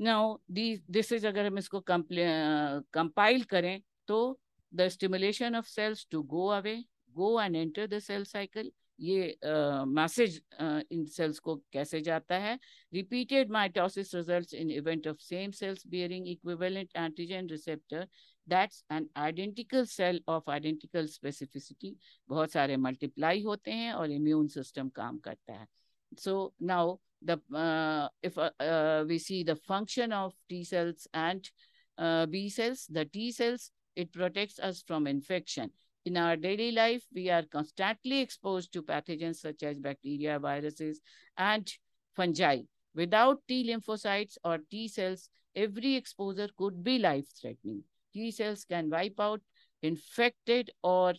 नाउ दिस इज अगर हम इसको कंपाइल करें तो the stimulation of cells to go away go and enter the cell cycle ये मैसेज uh, इन सेल्स को कैसे जाता है repeated mitosis results in event of same cells bearing equivalent antigen receptor that's an identical cell of identical specificity बहुत सारे मल्टीप्लाई होते हैं और इम्यून सिस्टम काम करता है so now the if we see the function of T cells and B cells the T cells it protects us from infection In our daily life, we are constantly exposed to pathogens such as bacteria, viruses, and fungi. Without T lymphocytes or T cells, every exposure could be life threatening. T cells can wipe out infected or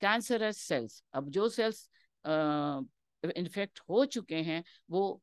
cancerous cells. अब जो cells इन्फेक्ट हो चुके हैं वो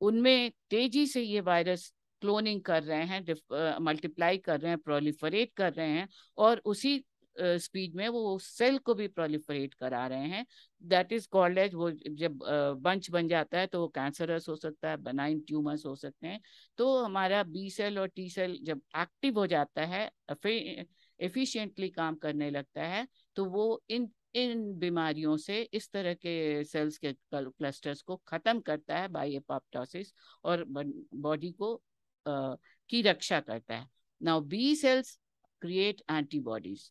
उनमें तेजी से ये वायरस क्लोनिंग कर रहे हैं multiply kar rahe hain, proliferate kar rahe hain, aur usi speed में वो सेल को भी प्रोलिफरेट करा रहे हैं दैट इज कॉल्ड एज वो जब बंच बन जाता है तो वो कैंसरस हो सकता है बनाइन ट्यूमर्स हो सकते हैं तो हमारा बी सेल और टी सेल जब एक्टिव हो जाता है एफिशिएंटली काम करने लगता है तो वो इन इन बीमारियों से इस तरह के सेल्स के क्लस्टर्स को खत्म करता है बाई एपॉप्टोसिस और बॉडी को आ, की रक्षा करता है now B cells create antibodies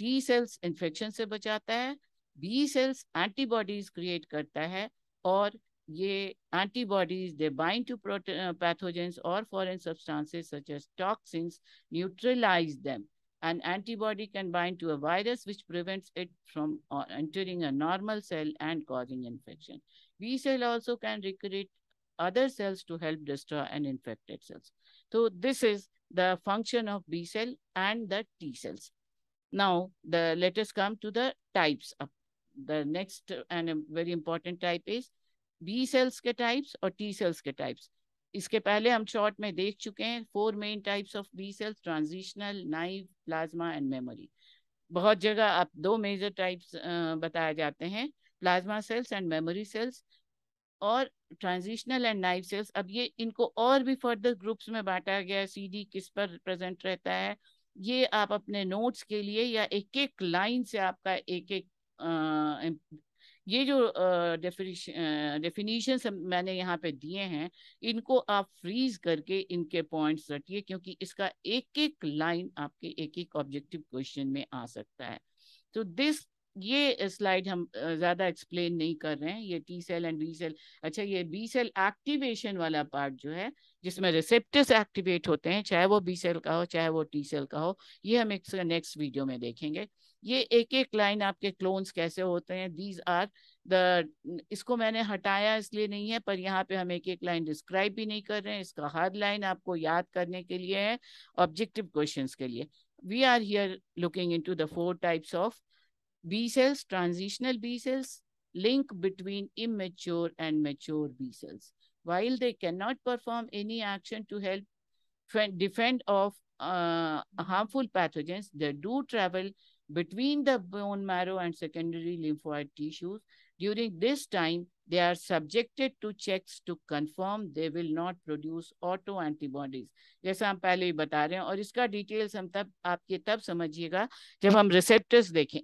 T cells infection से बचाता है बी सेल्स एंटीबॉडीज क्रिएट करता है और ये antibodies they bind to uh, pathogens or foreign substances such as toxins neutralize them an antibody can bind to a virus which prevents it from uh, entering a normal cell and causing infection b cell also can recruit other cells to help destroy an infected cells so this is the function of b cell and the t cells Now, the let us come to the types. The next and a very important type is B cells के or और टी सेल्स के टाइप्स इसके पहले हम शॉर्ट में देख चुके हैं four main types of B cells transitional naive plasma and memory बहुत जगह आप दो मेजर टाइप्स बताए जाते हैं plasma cells and memory cells और ट्रांजिशनल एंड नाइव सेल्स अब ये इनको और भी फर्दर ग्रुप्स में बांटा गया सीडी किस पर प्रेजेंट रहता है ये आप अपने नोट्स के लिए या एक एक लाइन से आपका एक एक आ, ये जो डेफिनीशन मैंने यहाँ पे दिए हैं इनको आप फ्रीज करके इनके पॉइंट्स रखिए क्योंकि इसका एक एक लाइन आपके एक एक ऑब्जेक्टिव क्वेश्चन में आ सकता है तो दिस ये स्लाइड हम ज्यादा एक्सप्लेन नहीं कर रहे हैं ये T cell and B cell अच्छा ये बी सेल एक्टिवेशन वाला पार्ट जो है जिसमें रिसेप्टर्स एक्टिवेट होते हैं चाहे वो बी सेल का हो चाहे वो टी सेल का हो ये हम एक नेक्स्ट वीडियो में देखेंगे ये एक एक लाइन आपके क्लोन्स कैसे होते हैं दीज आर द इसको मैंने हटाया इसलिए नहीं है पर यहाँ पे हम एक एक लाइन डिस्क्राइब भी नहीं कर रहे हैं इसका हर लाइन आपको याद करने के लिए है ऑब्जेक्टिव क्वेश्चंस के लिए we are here looking into the four types of B cells, transitional B cells, link between immature and mature B cells. While they cannot perform any action to help defend of uh, harmful pathogens, they do travel between the bone marrow and secondary lymphoid tissues. During this time, they are subjected to checks to confirm they will not produce autoantibodies. antibodies. जैसा हम पहले ही बता रहे हैं और इसका डिटेल्स हम तब आपके तब समझिएगा जब हम रिसेप्टर्स देखें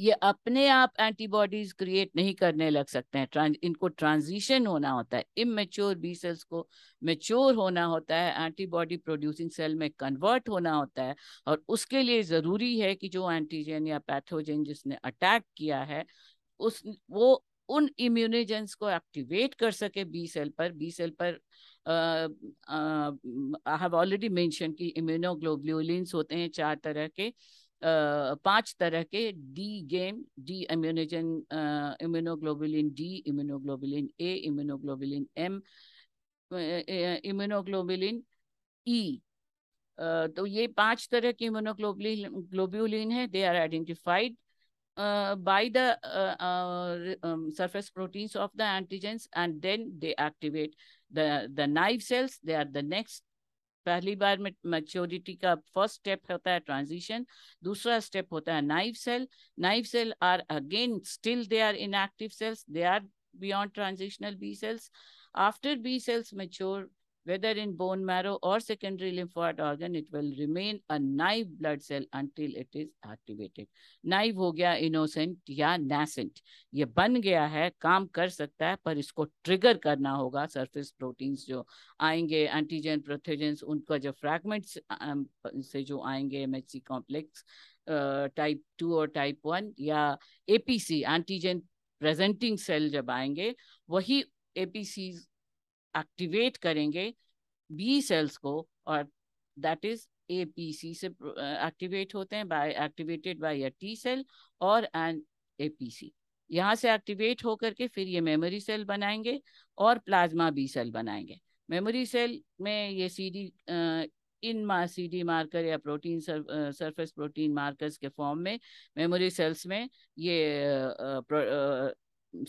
ये अपने आप एंटीबॉडीज क्रिएट नहीं करने लग सकते हैं ट्रांज, इनको ट्रांजिशन होना होता है इमेच्योर बी सेल्स को मेच्योर होना होता है एंटीबॉडी प्रोड्यूसिंग सेल में कन्वर्ट होना होता है और उसके लिए ज़रूरी है कि जो एंटीजन या पैथोजन जिसने अटैक किया है उस वो उन इम्यूनिजेंस को एक्टिवेट कर सके बी सेल पर बी सेल पर आई हैव ऑलरेडी मेंशन की इम्यूनोग्लोब्यूलिन्स होते हैं चार तरह के पांच तरह के D game D immunogen immunoglobulin D immunoglobulin A immunoglobulin M immunoglobulin E तो ये पांच तरह के इम्यूनोग्लोबुलिन ग्लोब्यूलिन है they are identified by the surface proteins of the antigens and then they activate the they activate the the knife cells पहली बार में मेच्योरिटी का फर्स्ट स्टेप होता है ट्रांजिशन दूसरा स्टेप होता है naive cell naive cell are again still they are inactive cells they are beyond transitional B cells after B cells mature whether in bone marrow or secondary lymphoid organ, it will remain a naive blood cell until it is activated. Naive हो गया innocent या nascent. ये बन गया है काम कर सकता है पर इसको ट्रिगर करना होगा सरफेस प्रोटीन्स जो आएंगे एंटीजन प्रोथेजेंस उनका जो फ्रैगमेंट्स से जो आएंगे एम कॉम्प्लेक्स टाइप टू और टाइप वन या एपीसी एंटीजन प्रेजेंटिंग सेल जब आएंगे वही एपीसीज एक्टिवेट करेंगे बी सेल्स को और that is A P C से एक्टिवेट होते हैं by activated by a T cell और एन ए पी सी यहाँ से एक्टिवेट होकर के फिर ये मेमोरी सेल बनाएंगे और प्लाज्मा बी सेल बनाएंगे मेमोरी सेल में ये सी डी इन मा सी डी मार्कर या प्रोटीन सर, सरफेस प्रोटीन मार्कर्स के फॉर्म में मेमोरी सेल्स में ये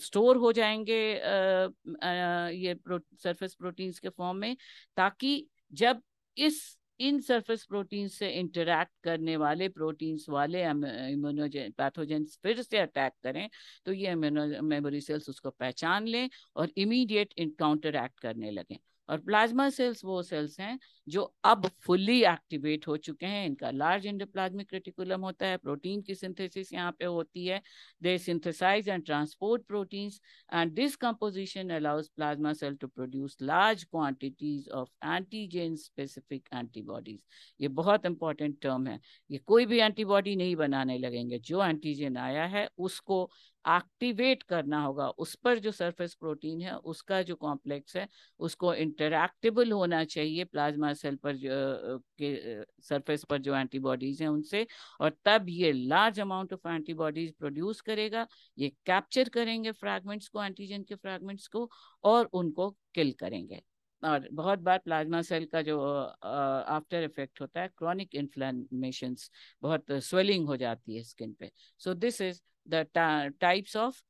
स्टोर हो जाएंगे आ, आ, ये प्रो, सरफेस प्रोटीन्स के फॉर्म में ताकि जब इस इन सरफेस प्रोटीन से इंटरैक्ट करने वाले प्रोटीन्स वाले इम्यूनोजन पैथोजेंस फिर से अटैक करें तो ये इम्यूनो मेमोरी सेल्स उसको पहचान लें और इमीडिएट इनकाउंटर एक्ट करने लगें और प्लाज्मा सेल्स वो सेल्स हैं जो अब फुल्ली एक्टिवेट हो चुके हैं इनका लार्ज इंडोप्लाज्मिक रेटिकुलम होता है प्रोटीन की सिंथेसिस यहाँ पे होती है they synthesise and transport proteins and this composition allows plasma cell to produce large quantities of antigen specific antibodies ये बहुत इंपॉर्टेंट टर्म है ये कोई भी एंटीबॉडी नहीं बनाने लगेंगे जो एंटीजन आया है उसको एक्टिवेट करना होगा उस पर जो सरफेस प्रोटीन है उसका जो कॉम्प्लेक्स है उसको इंटरक्टेबल होना चाहिए प्लाज्मा प्लाज्मा सेल पर जो के सरफेस पर जो एंटीबॉडीज हैं उनसे और तब ये large amount of antibodies produce करेगा ये कैप्चर करेंगे फ्रैगमेंट्स को एंटीजन के फ्रैगमेंट्स को और उनको किल करेंगे और बहुत बार प्लाज्मा सेल का जो आफ्टर इफेक्ट होता है क्रॉनिक इन्फ्लामेशन बहुत स्वेलिंग हो जाती है स्किन पे so this is the types of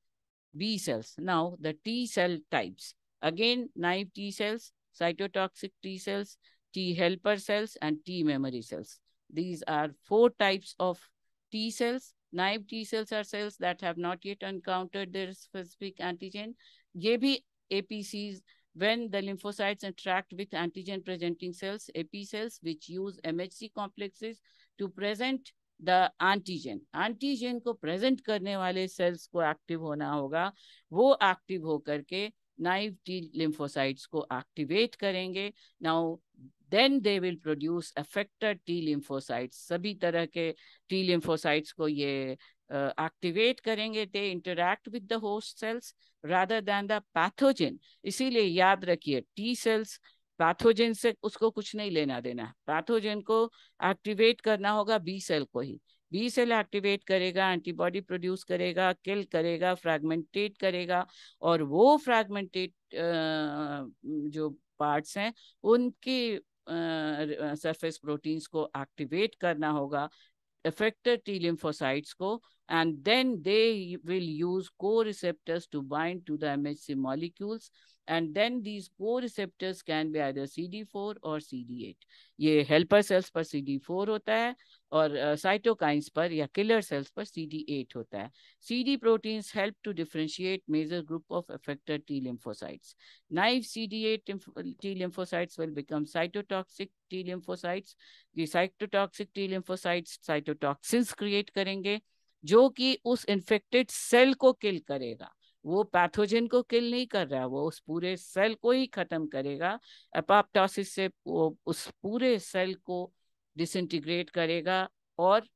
B cells now the T cell types again naive T cells cytotoxic T cells T helper cells and T memory cells. These are four types of T cells. Naive T cells are cells that have not yet encountered their specific antigen. ये APCs when the lymphocytes interact with antigen presenting cells, AP cells, which use MHC complexes to present the antigen. Antigen को present करने वाले cells को active होना होगा वो active होकर के naive T lymphocytes को activate करेंगे Now then they will produce affected T lymphocytes सभी तरह के टी लिम्फोसाइट्स को ये एक्टिवेट uh, करेंगे they interact with the host cells rather than the pathogen इसीलिए याद रखिए टी सेल्स पैथोजन से उसको कुछ नहीं लेना देना है पैथोजन को एक्टिवेट करना होगा बी सेल को ही बी सेल एक्टिवेट करेगा एंटीबॉडी प्रोड्यूस करेगा किल करेगा फ्रैगमेंटेट करेगा और वो फ्रैगमेंटेट जो पार्ट्स हैं उनकी सरफेस प्रोटीन्स को एक्टिवेट करना होगा इफेक्टेड टी लिम्फोसाइट्स को and then they will use co receptors to bind to the M H C molecules and then these co receptors can be I C D four और सी डी एट ये हेल्पर सेल्स पर सी डी फोर होता है और साइटोकाइंस पर या किलर सेल्स पर सी डी एट होता है C D proteins help to differentiate major group of effected T C D eight T lymphocytes will become cytotoxic T lymphocytes ये cytotoxic T lymphocytes cytotoxins create करेंगे जो कि उस इन्फेक्टेड सेल को किल करेगा वो पैथोजन को किल नहीं कर रहा वो उस पूरे सेल को ही खत्म करेगा एपाप्टोसिस से वो उस पूरे सेल को डिसइंटीग्रेट करेगा और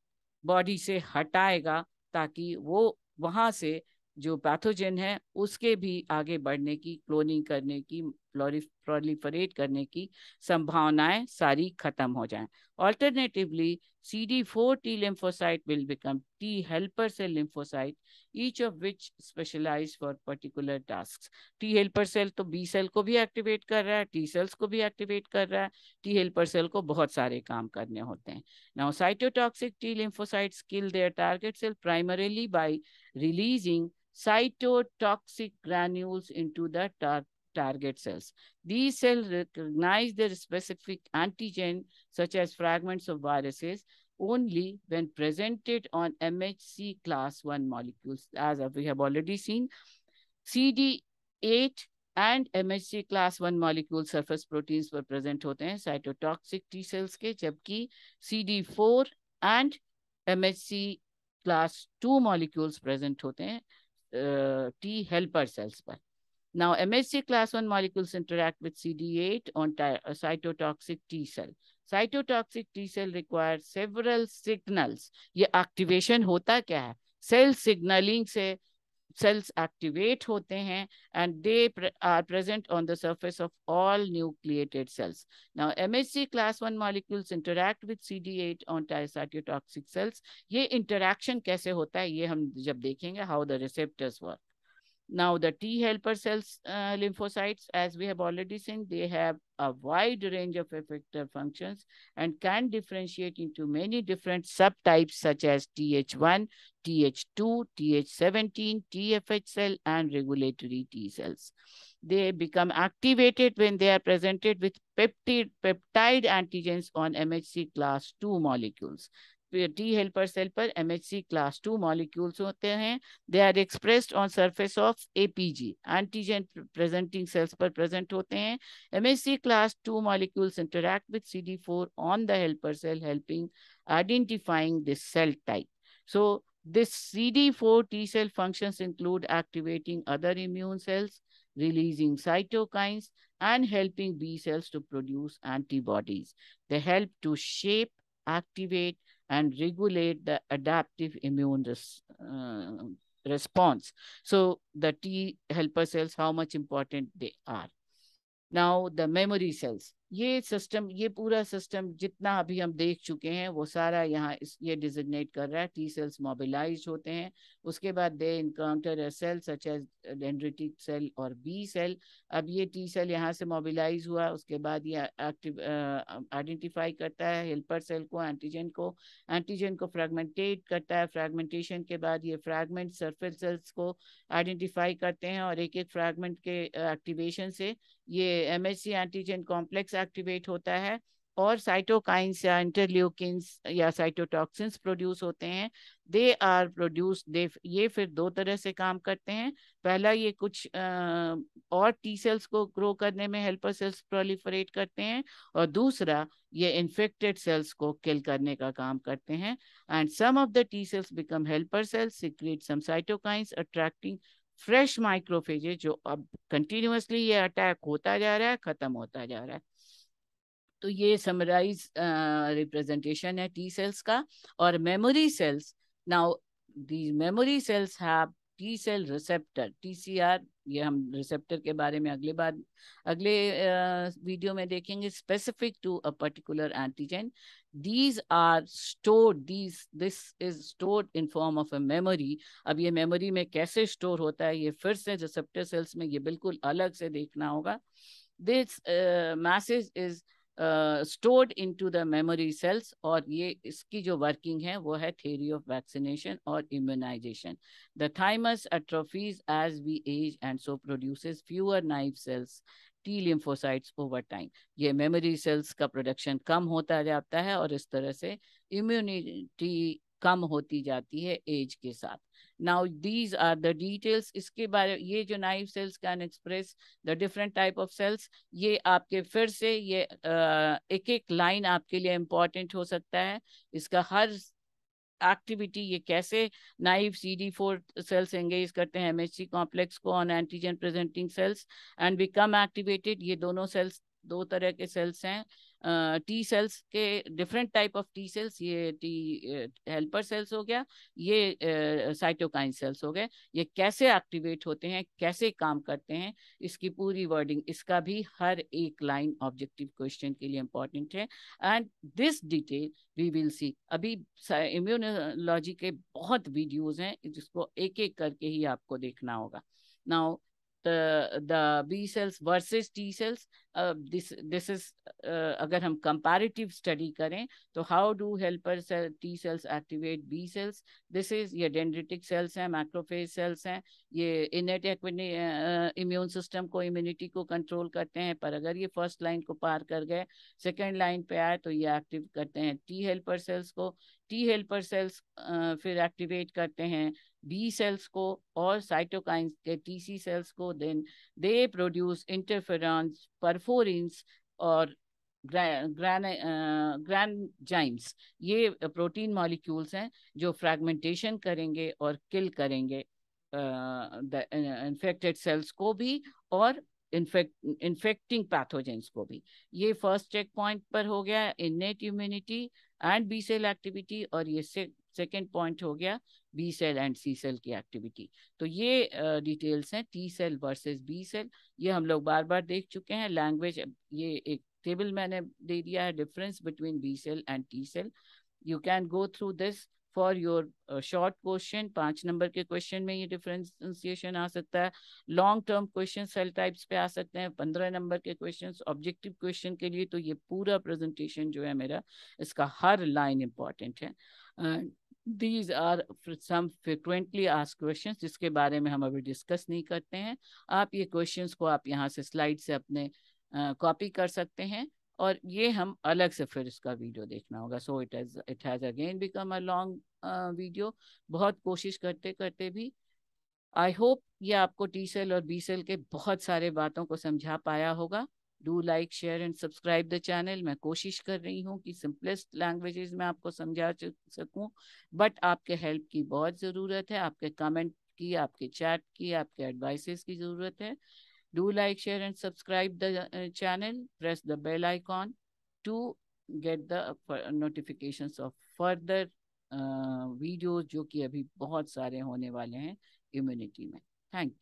बॉडी से हटाएगा ताकि वो वहाँ से जो पैथोजन है उसके भी आगे बढ़ने की क्लोनिंग करने की प्रोलिफरेट करने की संभावनाएं सारी खत्म हो जाएं। Alternatively, CD4 T lymphocyte will become T helper cell lymphocyte, each of which specialize for particular tasks. T helper cell तो B cell को भी एक्टिवेट कर रहा है T cells को भी एक्टिवेट कर रहा है T helper cell को बहुत सारे काम करने होते हैं Now, cytotoxic T lymphocytes kill their target cell primarily by releasing cytotoxic granules into the tar target cells. These cells recognize their specific antigen, such as fragments of viruses, only when presented on MHC class 1 molecules, as we have already seen. CD8 and MHC class 1 molecule surface proteins were present hote cytotoxic T cells, ke, jabki CD4 and MHC class 2 molecules present hote hain, T helper cells. Now, MHC class 1 molecules interact with CD8 on uh, cytotoxic T cell. Cytotoxic T cell requires several signals. Yeh activation hota kya Cell signaling se cells activate hote and they are present on the surface of all nucleated cells. Now, MHC class 1 molecules interact with CD8 on cytotoxic cells. Yeh interaction kaise hota how the receptors work. Now the T helper cells uh, lymphocytes, as we have already seen, they have a wide range of effector functions and can differentiate into many different subtypes such as Th1, Th2, Th17, TFH cell and regulatory T cells. They become activated when they are presented with peptide, peptide antigens on MHC class 2 molecules. T helper cell per MHC class 2 molecules they are expressed on surface of APG antigen presenting cells per present MHC class 2 molecules interact with CD4 on the helper cell helping identifying this cell type so this CD4 T cell functions include activating other immune cells releasing cytokines and helping B cells to produce antibodies they help to shape activate and regulate the adaptive immune res uh, response. So the T helper cells, how much important they are. Now the memory cells. ये सिस्टम ये पूरा सिस्टम जितना अभी हम देख चुके हैं वो सारा यहाँ इस ये डिजिग्नेट कर रहा है टी सेल्स मोबिलाइज होते हैं उसके बाद they encounter a cell such as dendritic cell और बी सेल अब ये टी सेल यहाँ से मोबिलाइज हुआ उसके बाद ये एक्टिव आइडेंटिफाई करता है हेल्पर सेल को एंटीजन को एंटीजन को फ्रेगमेंटेट करता है फ्रेगमेंटेशन के बाद ये फ्रेगमेंट सर्फेस सेल्स को आइडेंटिफाई करते हैं और एक एक फ्रेगमेंट के एक्टिवेशन से ये M C antigen complex activate होता है और साइटोकाइंस या इंटरल्यूकिंस या साइटोटॉक्सिन्स प्रोड्यूस होते हैं दे आर प्रोड्यूस दे ये फिर दो तरह से काम करते हैं पहला ये कुछ आ, और टी सेल्स को ग्रो करने में हेल्पर सेल्स प्रोलिफरेट करते हैं और दूसरा ये इन्फेक्टेड सेल्स को किल करने का काम करते हैं and some of the T cells become helper cells secrete some cytokines attracting fresh microphages जो अब कंटिन्यूसली ये अटैक होता जा रहा है खत्म होता जा रहा है तो ये समराइज रिप्रेजेंटेशन है टी सेल्स का और memory cells now these memory cells have T cell receptor TCR ये हम रिसेप्टर के बारे में अगली बार अगले वीडियो में देखेंगे specific to a particular antigen these are stored these this is stored in form of a memory अब ये मेमोरी में कैसे स्टोर होता है ये फिर से रिसेप्टर सेल्स में ये बिल्कुल अलग से देखना होगा this message is stored into the memory cells और ये इसकी जो वर्किंग है वो है थेरी ऑफ वैक्सीनेशन और immunization the thymus atrophies as we age and so produce fewer naive cells T lymphocytes over time ये मेमोरी सेल्स का प्रोडक्शन कम होता जाता है और इस तरह से इम्यूनिटी कम होती जाती है एज के साथ Now, these are the details. इसके बारे ये जो naive cells can express the different type of cells ये आपके फिर से ये एक एक line आपके लिए important हो सकता है इसका हर एक्टिविटी ये कैसे naive C D four cells engage करते हैं एमएचसी कॉम्प्लेक्स को on antigen presenting cells and become activated ये दोनों सेल्स दो तरह के सेल्स हैं टी सेल्स के different type of T cells ये टी हेल्पर सेल्स हो गया ये साइटोकाइन सेल्स हो गए ये कैसे एक्टिवेट होते हैं कैसे काम करते हैं इसकी पूरी वर्डिंग इसका भी हर एक लाइन ऑब्जेक्टिव क्वेश्चन के लिए इंपॉर्टेंट है and this detail we will see अभी इम्यूनोलॉजी के बहुत वीडियोज हैं जिसको एक एक करके ही आपको देखना होगा now the the B cells versus T cells. Uh, this this is uh, अगर हम comparative study करें तो how do helper cell T cells activate B cells? This is ये dendritic cells हैं macrophage cells हैं ये innate immune system को immunity को control करते हैं पर अगर ये first line को पार कर गए second line पे आए तो ये active करते हैं T helper cells को T helper cells uh, फिर activate करते हैं बी सेल्स को और cytokines के सी सेल्स को then they produce interference perforins और जाइम्स uh, ये प्रोटीन uh, मॉलिक्यूल्स हैं जो फ्रैगमेंटेशन करेंगे और किल करेंगे इन्फेक्टेड uh, सेल्स को भी और इन्फेक्टिंग पैथोजेंस को भी ये फर्स्ट चेक पॉइंट पर हो गया innate immunity and B cell activity और ये से सेकेंड पॉइंट हो गया B cell and C cell की एक्टिविटी तो ये डिटेल्स हैं T cell versus B cell ये हम लोग बार बार देख चुके हैं लैंग्वेज ये एक टेबल मैंने दे दिया है difference between B cell and T cell you can go through this for your short question पांच नंबर के क्वेश्चन में ये डिफ्रेंसिएशन आ सकता है long term question cell types पे आ सकते हैं पंद्रह नंबर के क्वेश्चन ऑब्जेक्टिव क्वेश्चन के लिए तो ये पूरा प्रेजेंटेशन जो है मेरा इसका हर लाइन इम्पॉर्टेंट है these are some frequently ask question जिसके बारे में हम अभी डिस्कस नहीं करते हैं आप ये क्वेश्चन को आप यहाँ से स्लाइड से अपने कॉपी कर सकते हैं और ये हम अलग से फिर इसका वीडियो देखना होगा so it is it has again become a long video बहुत कोशिश करते करते भी आई होप ये आपको टी सेल और बी सेल के बहुत सारे बातों को समझा पाया होगा do like share and subscribe the channel मैं कोशिश कर रही हूँ कि सिंपलेस्ट लैंग्वेजेस में आपको समझा सकूँ बट आपके हेल्प की बहुत ज़रूरत है आपके कमेंट की आपके चैट की आपके एडवाइसेस की ज़रूरत है do like share and subscribe the channel press the bell icon to get the notification of further videos जो कि अभी बहुत सारे होने वाले हैं इम्यूनिटी में थैंक